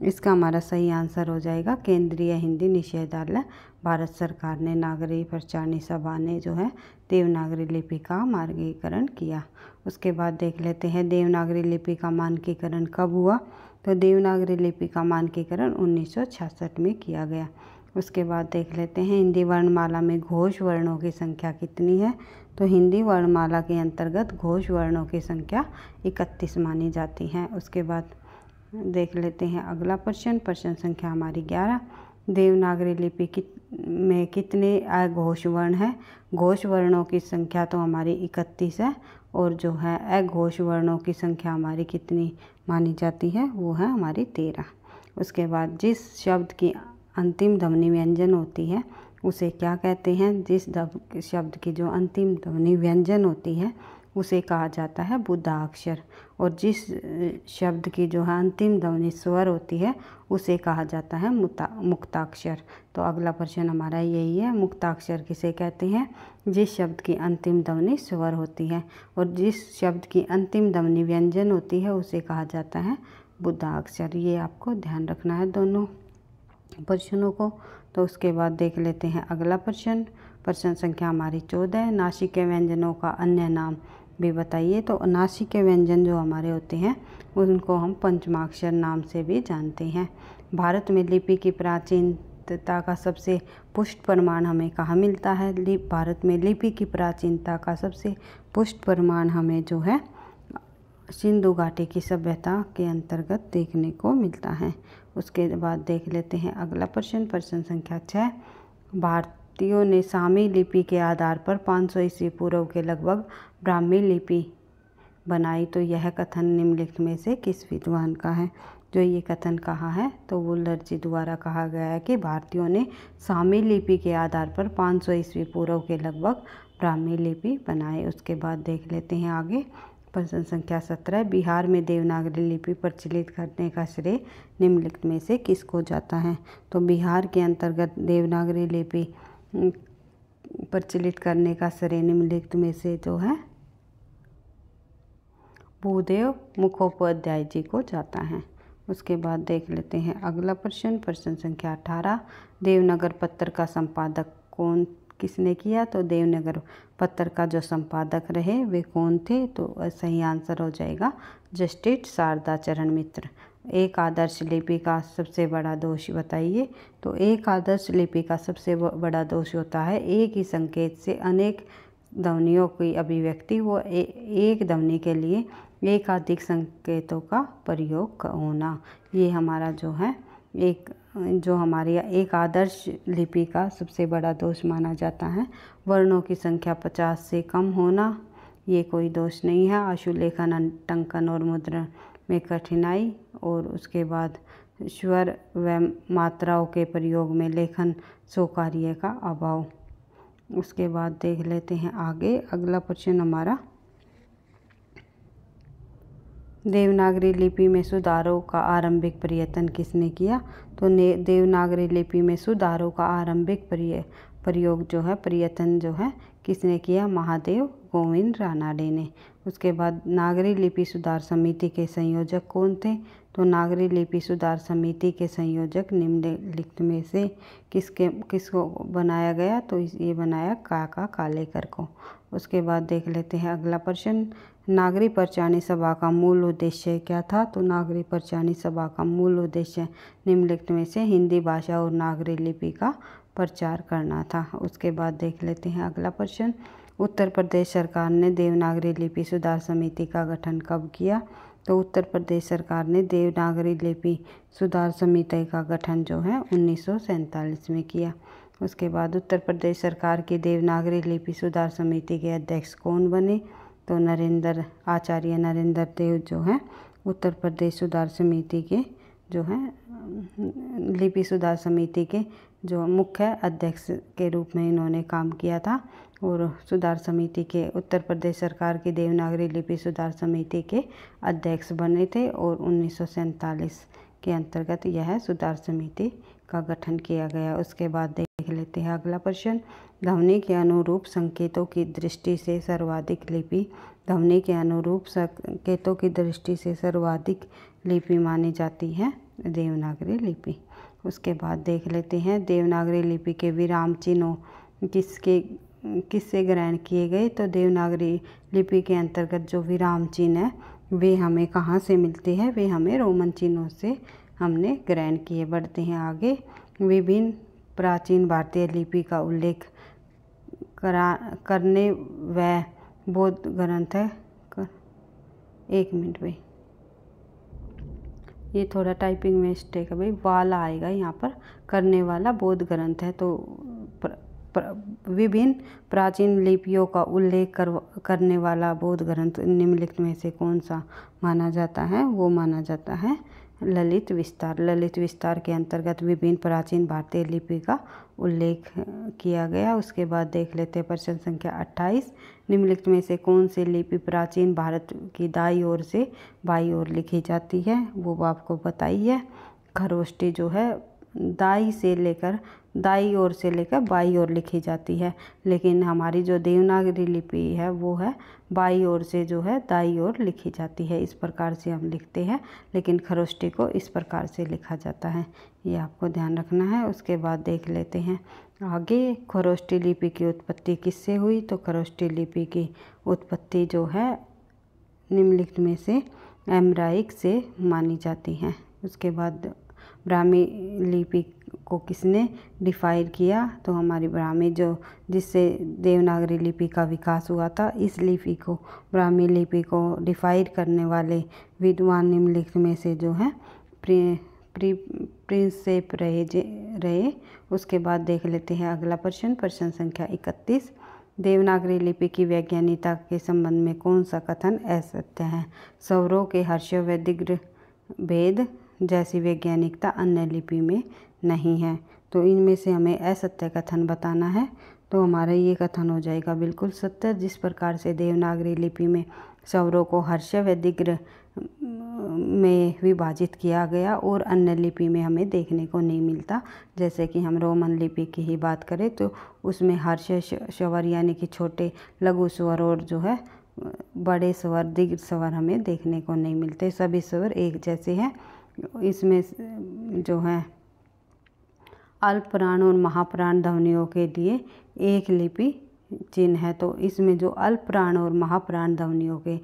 Speaker 1: इसका हमारा सही आंसर हो जाएगा केंद्रीय हिंदी निषेधालय भारत सरकार ने नागरी प्रचारणी सभा ने जो है देवनागरी लिपि का मार्गीकरण किया उसके बाद देख लेते हैं देवनागरी लिपि का मानकीकरण कब हुआ तो देवनागरी लिपि का मानकीकरण 1966 में किया गया उसके बाद देख लेते हैं हिंदी वर्णमाला में घोष वर्णों की संख्या कितनी है तो हिंदी वर्णमाला के अंतर्गत घोष वर्णों की संख्या इकतीस मानी जाती है उसके बाद देख लेते हैं अगला प्रश्न प्रश्न संख्या हमारी ग्यारह देवनागरी लिपि कित में कितने अघोष वर्ण हैं घोष वर्णों की संख्या तो हमारी इकतीस है और जो है अघोष वर्णों की संख्या हमारी कितनी मानी जाती है वो है हमारी तेरह उसके बाद जिस शब्द की अंतिम ध्वनि व्यंजन होती है उसे क्या कहते हैं जिस शब्द की जो अंतिम ध्वनि व्यंजन होती है उसे कहा जाता है बुद्धाक्षर और जिस शब्द की जो है अंतिम ध्वनि स्वर होती है उसे कहा जाता है मुता मुक्ताक्षर तो अगला प्रश्न हमारा यही है मुक्ताक्षर किसे कहते हैं जिस शब्द की अंतिम ध्वनि स्वर होती है और जिस शब्द की अंतिम ध्वनि व्यंजन होती है उसे कहा जाता है बुद्धाक्षर ये आपको ध्यान रखना है दोनों प्रश्नों को तो उसके बाद देख लेते हैं अगला प्रश्न प्रश्न संख्या हमारी चौदह नासिक के व्यंजनों का अन्य नाम भी बताइए तो नासिक के व्यंजन जो हमारे होते हैं उनको हम पंचमाक्षर नाम से भी जानते हैं भारत में लिपि की प्राचीनता का सबसे पुष्ट प्रमाण हमें कहाँ मिलता है लिप भारत में लिपि की प्राचीनता का सबसे पुष्ट प्रमाण हमें जो है सिंधु घाटी की सभ्यता के अंतर्गत देखने को मिलता है उसके बाद देख लेते हैं अगला प्रश्न प्रश्न संख्या छः भारत व्यक्तियों ने सामी लिपि के आधार पर 500 ईस्वी पूर्व के लगभग ब्राह्मी लिपि बनाई तो यह कथन निम्नलिखित में से किस विद्वान का है जो ये कथन कहा है तो वुल्लर जी द्वारा कहा गया है कि भारतीयों ने सामी लिपि के आधार पर 500 सौ ईस्वी पूर्व के लगभग ब्राह्मी लिपि बनाई उसके बाद देख लेते हैं आगे प्रश्न संख्या सत्रह बिहार में देवनागरी लिपि प्रचलित करने का श्रेय निम्नलिखित में से किसको जाता है तो बिहार के अंतर्गत देवनागरी लिपि प्रचलित करने का श्रेणी में में से जो है भूदेव मुखोपाध्याय जी को जाता है उसके बाद देख लेते हैं अगला प्रश्न प्रश्न संख्या अठारह देवनगर पत्र का संपादक कौन किसने किया तो देवनगर पत्र का जो संपादक रहे वे कौन थे तो सही आंसर हो जाएगा जस्टिस शारदा चरण मित्र एक आदर्श लिपि का सबसे बड़ा दोष बताइए तो एक आदर्श लिपि का सबसे बड़ा दोष होता है एक ही संकेत से अनेक ध्वनियों की अभिव्यक्ति वो एक ध्वनि के लिए एकाधिक संकेतों का प्रयोग होना ये हमारा जो है एक जो हमारी एक आदर्श लिपि का सबसे बड़ा दोष माना जाता है वर्णों की संख्या पचास से कम होना ये कोई दोष नहीं है आशुलेखन टंकन और मुद्रण में कठिनाई और उसके बाद स्वर व मात्राओं के प्रयोग में लेखन कार्य का अभाव उसके बाद देख लेते हैं आगे अगला प्रश्न हमारा देवनागरी लिपि में सुधारों का आरंभिक प्रयत्न किसने किया तो देवनागरी लिपि में सुधारों का आरंभिक प्रयोग जो है प्रयत्न जो है किसने किया महादेव गोविंद रानाडे ने उसके बाद नागरी लिपि सुधार समिति के संयोजक कौन थे तो नागरी लिपि सुधार समिति के संयोजक निम्नलिखित में से किसके किसको बनाया गया तो ये बनाया काका कालेकर को उसके बाद देख लेते हैं अगला प्रश्न नागरी परचानी सभा का मूल उद्देश्य क्या था तो नागरी परचानी सभा का मूल उद्देश्य निम्नलिखित में से हिंदी भाषा और नागरी लिपि का प्रचार करना था उसके बाद देख लेते हैं अगला प्रश्न उत्तर प्रदेश सरकार ने देवनागरी लिपि सुधार समिति का गठन कब किया तो उत्तर प्रदेश सरकार ने देवनागरी लिपि सुधार समिति का गठन जो है उन्नीस में किया उसके बाद उत्तर प्रदेश सरकार की देवनागरी लिपि सुधार समिति के अध्यक्ष कौन बने तो नरेंद्र आचार्य नरेंद्र देव जो हैं उत्तर प्रदेश सुधार समिति के जो हैं लिपि सुधार समिति के जो मुख्य अध्यक्ष के रूप में इन्होंने काम किया था और सुधार समिति के उत्तर प्रदेश सरकार की देवनागरी लिपि सुधार समिति के अध्यक्ष बने थे और उन्नीस के अंतर्गत यह सुधार समिति का गठन किया गया उसके बाद देख लेते हैं अगला प्रश्न ध्वनि के अनुरूप संकेतों की दृष्टि से सर्वाधिक लिपि ध्वनि के अनुरूप संकेतों की दृष्टि से सर्वाधिक लिपि मानी जाती है देवनागरी लिपि उसके बाद देख लेते हैं देवनागरी लिपि के विराम चिन्हों किसके किससे ग्रहण किए गए तो देवनागरी लिपि के अंतर्गत जो विराम चिन्ह है वे हमें कहाँ से मिलते हैं वे हमें रोमन चिन्हों से हमने ग्रहण किए बढ़ते हैं आगे विभिन्न प्राचीन भारतीय लिपि का उल्लेख करा करने व बौद्ध ग्रंथ है कर, एक मिनट भाई ये थोड़ा टाइपिंग मिस्टेक है भाई वाला आएगा यहाँ पर करने वाला बौद्ध ग्रंथ है तो विभिन्न प्राचीन लिपियों का उल्लेख कर करने वाला बौद्ध ग्रंथ निम्नलिखित में से कौन सा माना जाता है वो माना जाता है ललित विस्तार ललित विस्तार के अंतर्गत विभिन्न प्राचीन भारतीय लिपि का उल्लेख किया गया उसके बाद देख लेते हैं प्रश्न संख्या अट्ठाईस निम्नलिखित में से कौन सी लिपि प्राचीन भारत की दाई ओर से बाई ओर लिखी जाती है वो आपको बताइए खरोष्टी जो है दाई से लेकर दाई ओर से लेकर बाई ओर लिखी जाती है लेकिन हमारी जो देवनागरी लिपि है वो है बाई ओर से जो है दाई ओर लिखी जाती है इस प्रकार से हम लिखते हैं लेकिन खरोष्टी को इस प्रकार से लिखा जाता है ये आपको ध्यान रखना है उसके बाद देख लेते हैं आगे खरोष्टी लिपि की उत्पत्ति किससे हुई तो खरोष्टी लिपि की उत्पत्ति जो है निम्नलिखित में से एमराइक से मानी जाती है उसके बाद ब्राह्मी लिपि को किसने डिफ़ाइन किया तो हमारी ब्राह्मी जो जिससे देवनागरी लिपि का विकास हुआ था इस लिपि को ब्राह्मी लिपि को डिफ़ाइन करने वाले विद्वान निम्नलिखित में से जो है प्रिय प्री प्रिंसेप रहे जे रहे उसके बाद देख लेते हैं अगला प्रश्न प्रश्न संख्या इकतीस देवनागरी लिपि की वैज्ञानिकता के संबंध में कौन सा कथन असत्य है सौरव के हर्षवैदिग्र भेद जैसी वैज्ञानिकता अन्य लिपि में नहीं है तो इनमें से हमें असत्य कथन बताना है तो हमारा ये कथन हो जाएगा बिल्कुल सत्य जिस प्रकार से देवनागरी लिपि में स्वरों को हर्ष व दिग्र में विभाजित किया गया और अन्य लिपि में हमें देखने को नहीं मिलता जैसे कि हम रोमन लिपि की ही बात करें तो उसमें हर्ष स्वर यानी कि छोटे लघु स्वर और जो है बड़े स्वर दीर्घ स्वर हमें देखने को नहीं मिलते सभी स्वर एक जैसे हैं इसमें जो है अल्पप्राण और महाप्राण ध्वनियों के लिए एक लिपि चिन्ह है तो इसमें जो अल्पप्राण और महाप्राण ध्वनियों के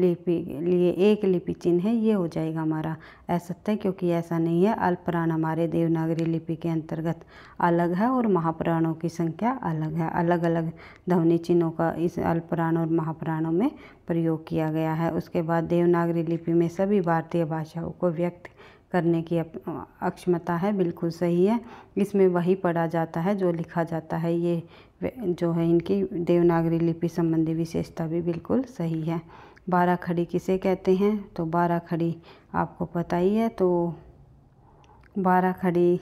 Speaker 1: लिपि लिए एक लिपि चिन्ह है ये हो जाएगा हमारा असत्य क्योंकि ऐसा नहीं है अल्पप्राण हमारे देवनागरी लिपि के अंतर्गत अलग है और महाप्राणों की संख्या अलग है अलग अलग ध्वनि चिन्हों का इस अल्पप्राण और महाप्राणों में प्रयोग किया गया है उसके बाद देवनागरी लिपि में सभी भारतीय भाषाओं को व्यक्त करने की अक्षमता है बिल्कुल सही है इसमें वही पढ़ा जाता है जो लिखा जाता है ये जो है इनकी देवनागरी लिपि संबंधी विशेषता भी बिल्कुल सही है बारह खड़ी किसे कहते हैं तो बारह खड़ी आपको पता ही है तो बारह खड़ी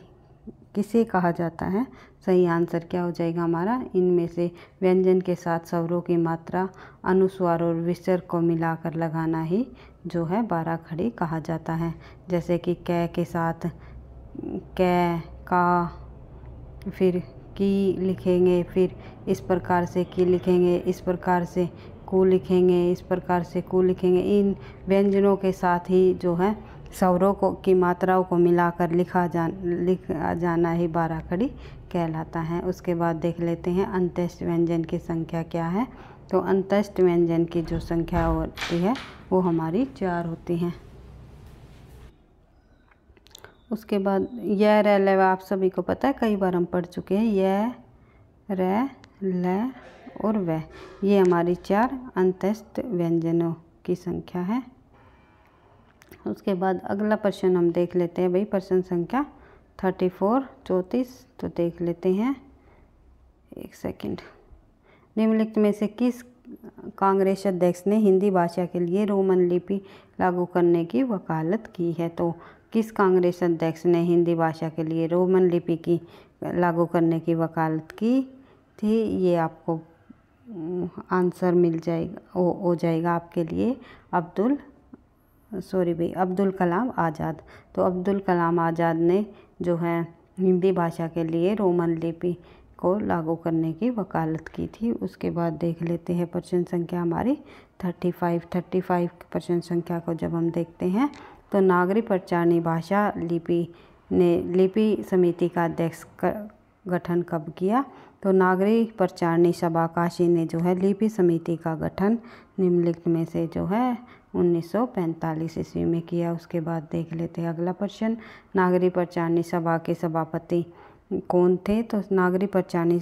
Speaker 1: किसे कहा जाता है सही आंसर क्या हो जाएगा हमारा इनमें से व्यंजन के साथ स्वरों की मात्रा अनुस्वार और विसर्ग को मिलाकर लगाना ही जो है बारह खड़ी कहा जाता है जैसे कि कै के साथ कै का फिर की लिखेंगे फिर इस प्रकार से की लिखेंगे इस प्रकार से कु लिखेंगे इस प्रकार से कु लिखेंगे इन व्यंजनों के साथ ही जो है स्वरों को की मात्राओं को मिलाकर लिखा जा लिखा जाना ही बारह कड़ी कहलाता है उसके बाद देख लेते हैं अंत्यष्ट व्यंजन की संख्या क्या है तो अंत्यष्ट व्यंजन की जो संख्या होती है वो हमारी चार होती हैं उसके बाद यह रे ले आप सभी को पता है कई बार हम पढ़ चुके हैं यह र ले और वह ये हमारी चार अंतस्थ व्यंजनों की संख्या है उसके बाद अगला प्रश्न हम देख लेते हैं भाई प्रश्न संख्या थर्टी फोर चौंतीस तो देख लेते हैं एक सेकंड निम्नलिखित में से किस कांग्रेस अध्यक्ष ने हिंदी भाषा के लिए रोमन लिपि लागू करने की वकालत की है तो किस कांग्रेस अध्यक्ष ने हिंदी भाषा के लिए रोमन लिपि की लागू करने की वकालत की थी ये आपको आंसर मिल जाएगा हो, हो जाएगा आपके लिए अब्दुल सॉरी भाई अब्दुल कलाम आज़ाद तो अब्दुल कलाम आज़ाद ने जो है हिंदी भाषा के लिए रोमन लिपि को लागू करने की वकालत की थी उसके बाद देख लेते हैं प्रश्न संख्या हमारी थर्टी फाइव थर्टी फाइव प्रश्न संख्या को जब हम देखते हैं तो नागरी प्रचारणी भाषा लिपि ने लिपि समिति का अध्यक्ष गठन कब किया तो नागरी प्रचारणी सभा काशी ने जो है लिपि समिति का गठन निम्नलिखित में से जो है 1945 ईस्वी में किया उसके बाद देख लेते हैं अगला प्रश्न नागरी प्रचारणी सभा के सभापति कौन थे तो नागरी प्रचारणी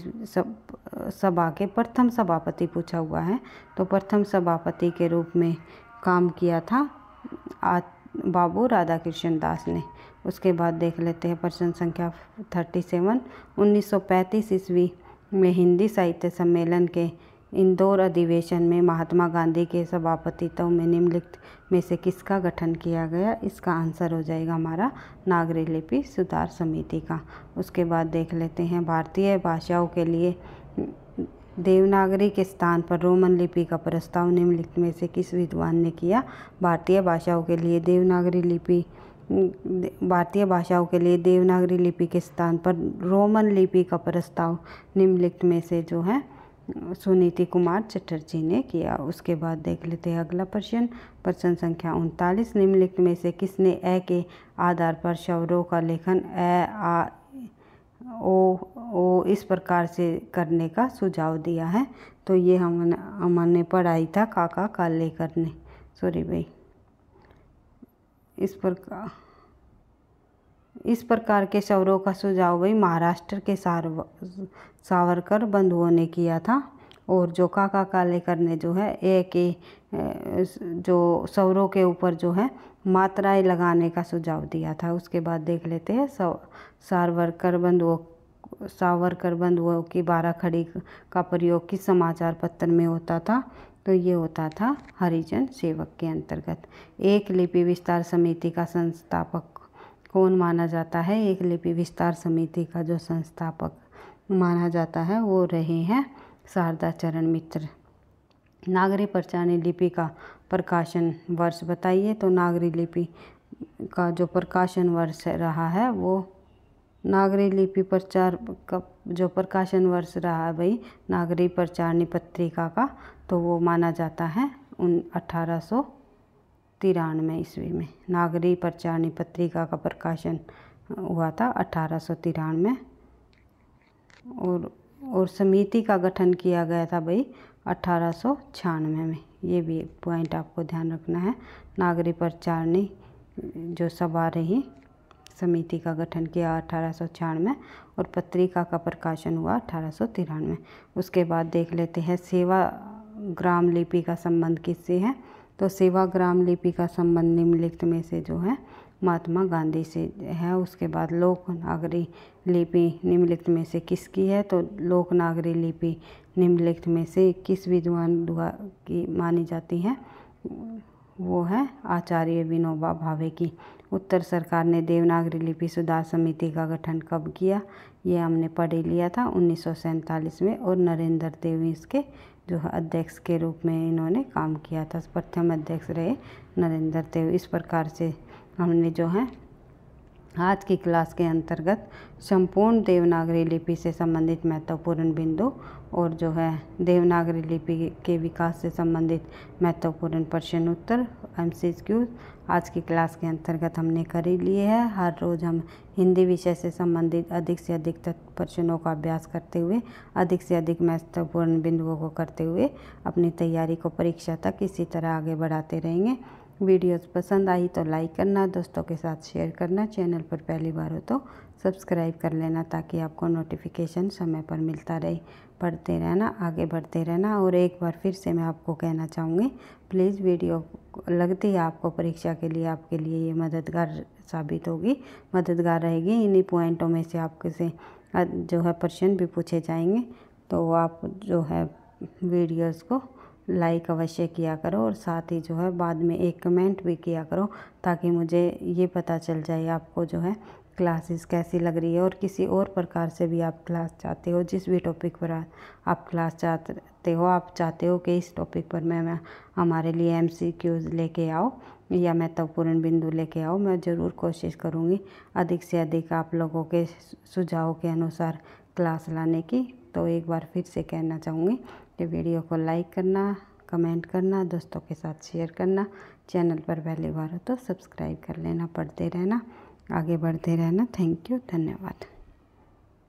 Speaker 1: सभा के प्रथम सभापति पूछा हुआ है तो प्रथम सभापति के रूप में काम किया था आत बाबू राधा कृष्ण दास ने उसके बाद देख लेते हैं प्रश्न संख्या थर्टी सेवन उन्नीस सौ पैंतीस ईस्वी में हिंदी साहित्य सम्मेलन के इंदौर अधिवेशन में महात्मा गांधी के सभापतित्व में निम्नलिखित में से किसका गठन किया गया इसका आंसर हो जाएगा हमारा नागरी लिपि सुधार समिति का उसके बाद देख लेते हैं भारतीय भाषाओं के लिए देवनागरी के स्थान पर रोमन लिपि का प्रस्ताव निम्नलिखित में से किस विद्वान ने किया भारतीय भाषाओं के लिए देवनागरी लिपि भारतीय भाषाओं के लिए देवनागरी लिपि के स्थान पर रोमन लिपि का प्रस्ताव निम्नलिखित में से जो है सुनीति कुमार चटर्जी ने किया उसके बाद देख लेते हैं अगला प्रश्न प्रश्न संख्या उनतालीस निम्नलिखित में से किसने ए के आधार पर शवरों का लेखन ए आ वो वो इस प्रकार से करने का सुझाव दिया है तो ये हमने हमने पढ़ाई था काका काले करने सॉरी भाई इस प्रकार इस प्रकार के शवरों का सुझाव भाई महाराष्ट्र के सार सावरकर बंधुओं ने किया था और जो काका काले करने जो है एक के जो सौरों के ऊपर जो है मात्राएं लगाने का सुझाव दिया था उसके बाद देख लेते हैं सारवरकर बंधुओं सावरकर बंधुओं की बारह खड़ी का प्रयोग किस समाचार पत्र में होता था तो ये होता था हरिजन सेवक के अंतर्गत एक लिपि विस्तार समिति का संस्थापक कौन माना जाता है एक लिपि विस्तार समिति का जो संस्थापक माना जाता है वो रहे हैं शारदा चरण मित्र नागरी परचानी लिपि का प्रकाशन वर्ष बताइए तो नागरी लिपि का जो प्रकाशन वर्ष रहा है वो नागरी लिपि प्रचार का जो प्रकाशन वर्ष रहा भाई नागरी प्रचारणी पत्रिका का तो वो माना जाता है उन अठारह सौ तिरानवे ईस्वी में नागरी प्रचारणी पत्रिका का प्रकाशन हुआ था अठारह सौ तिरानवे और और समिति का गठन किया गया था भाई अठारह सौ छियानवे में ये भी पॉइंट आपको ध्यान रखना है नागरी प्रचारणी जो सभा रही समिति का गठन किया अठारह छियानवे और पत्रिका का प्रकाशन हुआ अठारह तिरानवे उसके बाद देख लेते हैं सेवा ग्राम लिपि का संबंध किससे है तो सेवा ग्राम लिपि का संबंध निम्नलिखित में से जो है महात्मा गांधी से है उसके बाद लोक नागरी लिपि निम्नलिखित में से किसकी है तो लोक नागरी लिपि निम्नलिखित में से किस विद्वान की मानी जाती है वो है आचार्य विनोबा भावे की उत्तर सरकार ने देवनागरी लिपि सुधार समिति का गठन कब किया ये हमने पढ़ ही लिया था उन्नीस में और नरेंद्र देवी इसके जो अध्यक्ष के रूप में इन्होंने काम किया था प्रथम अध्यक्ष रहे नरेंद्र देव इस प्रकार से हमने जो है आज की क्लास के अंतर्गत संपूर्ण देवनागरी लिपि से संबंधित महत्वपूर्ण बिंदु और जो है देवनागरी लिपि के विकास से संबंधित महत्वपूर्ण प्रश्न उत्तर एम आज की क्लास के अंतर्गत हमने कर ही लिए है हर रोज़ हम हिंदी विषय से संबंधित अधिक से अधिक प्रश्नों का अभ्यास करते हुए अधिक से अधिक महत्वपूर्ण बिंदुओं को करते हुए अपनी तैयारी को परीक्षा तक इसी तरह आगे बढ़ाते रहेंगे वीडियोस पसंद आई तो लाइक करना दोस्तों के साथ शेयर करना चैनल पर पहली बार हो तो सब्सक्राइब कर लेना ताकि आपको नोटिफिकेशन समय पर मिलता रहे पढ़ते रहना आगे बढ़ते रहना और एक बार फिर से मैं आपको कहना चाहूँगी प्लीज़ वीडियो लगती है आपको परीक्षा के लिए आपके लिए ये मददगार साबित होगी मददगार रहेगी इन्हीं पॉइंटों में से आपके से जो है प्रश्न भी पूछे जाएंगे तो आप जो है वीडियोज़ को लाइक अवश्य किया करो और साथ ही जो है बाद में एक कमेंट भी किया करो ताकि मुझे ये पता चल जाए आपको जो है क्लासेस कैसी लग रही है और किसी और प्रकार से भी आप क्लास चाहते हो जिस भी टॉपिक पर आप क्लास चाहते हो आप चाहते हो कि इस टॉपिक पर मैं, हमारे लिए एम सी क्यूज़ लेके आओ या महत्वपूर्ण बिंदु लेके आओ मैं ज़रूर कोशिश करूँगी अधिक से अधिक आप लोगों के सुझाव के अनुसार क्लास लाने की तो एक बार फिर से कहना चाहूँगी के वीडियो को लाइक करना कमेंट करना दोस्तों के साथ शेयर करना चैनल पर पहली बार हो तो सब्सक्राइब कर लेना पढ़ते रहना आगे बढ़ते रहना थैंक यू धन्यवाद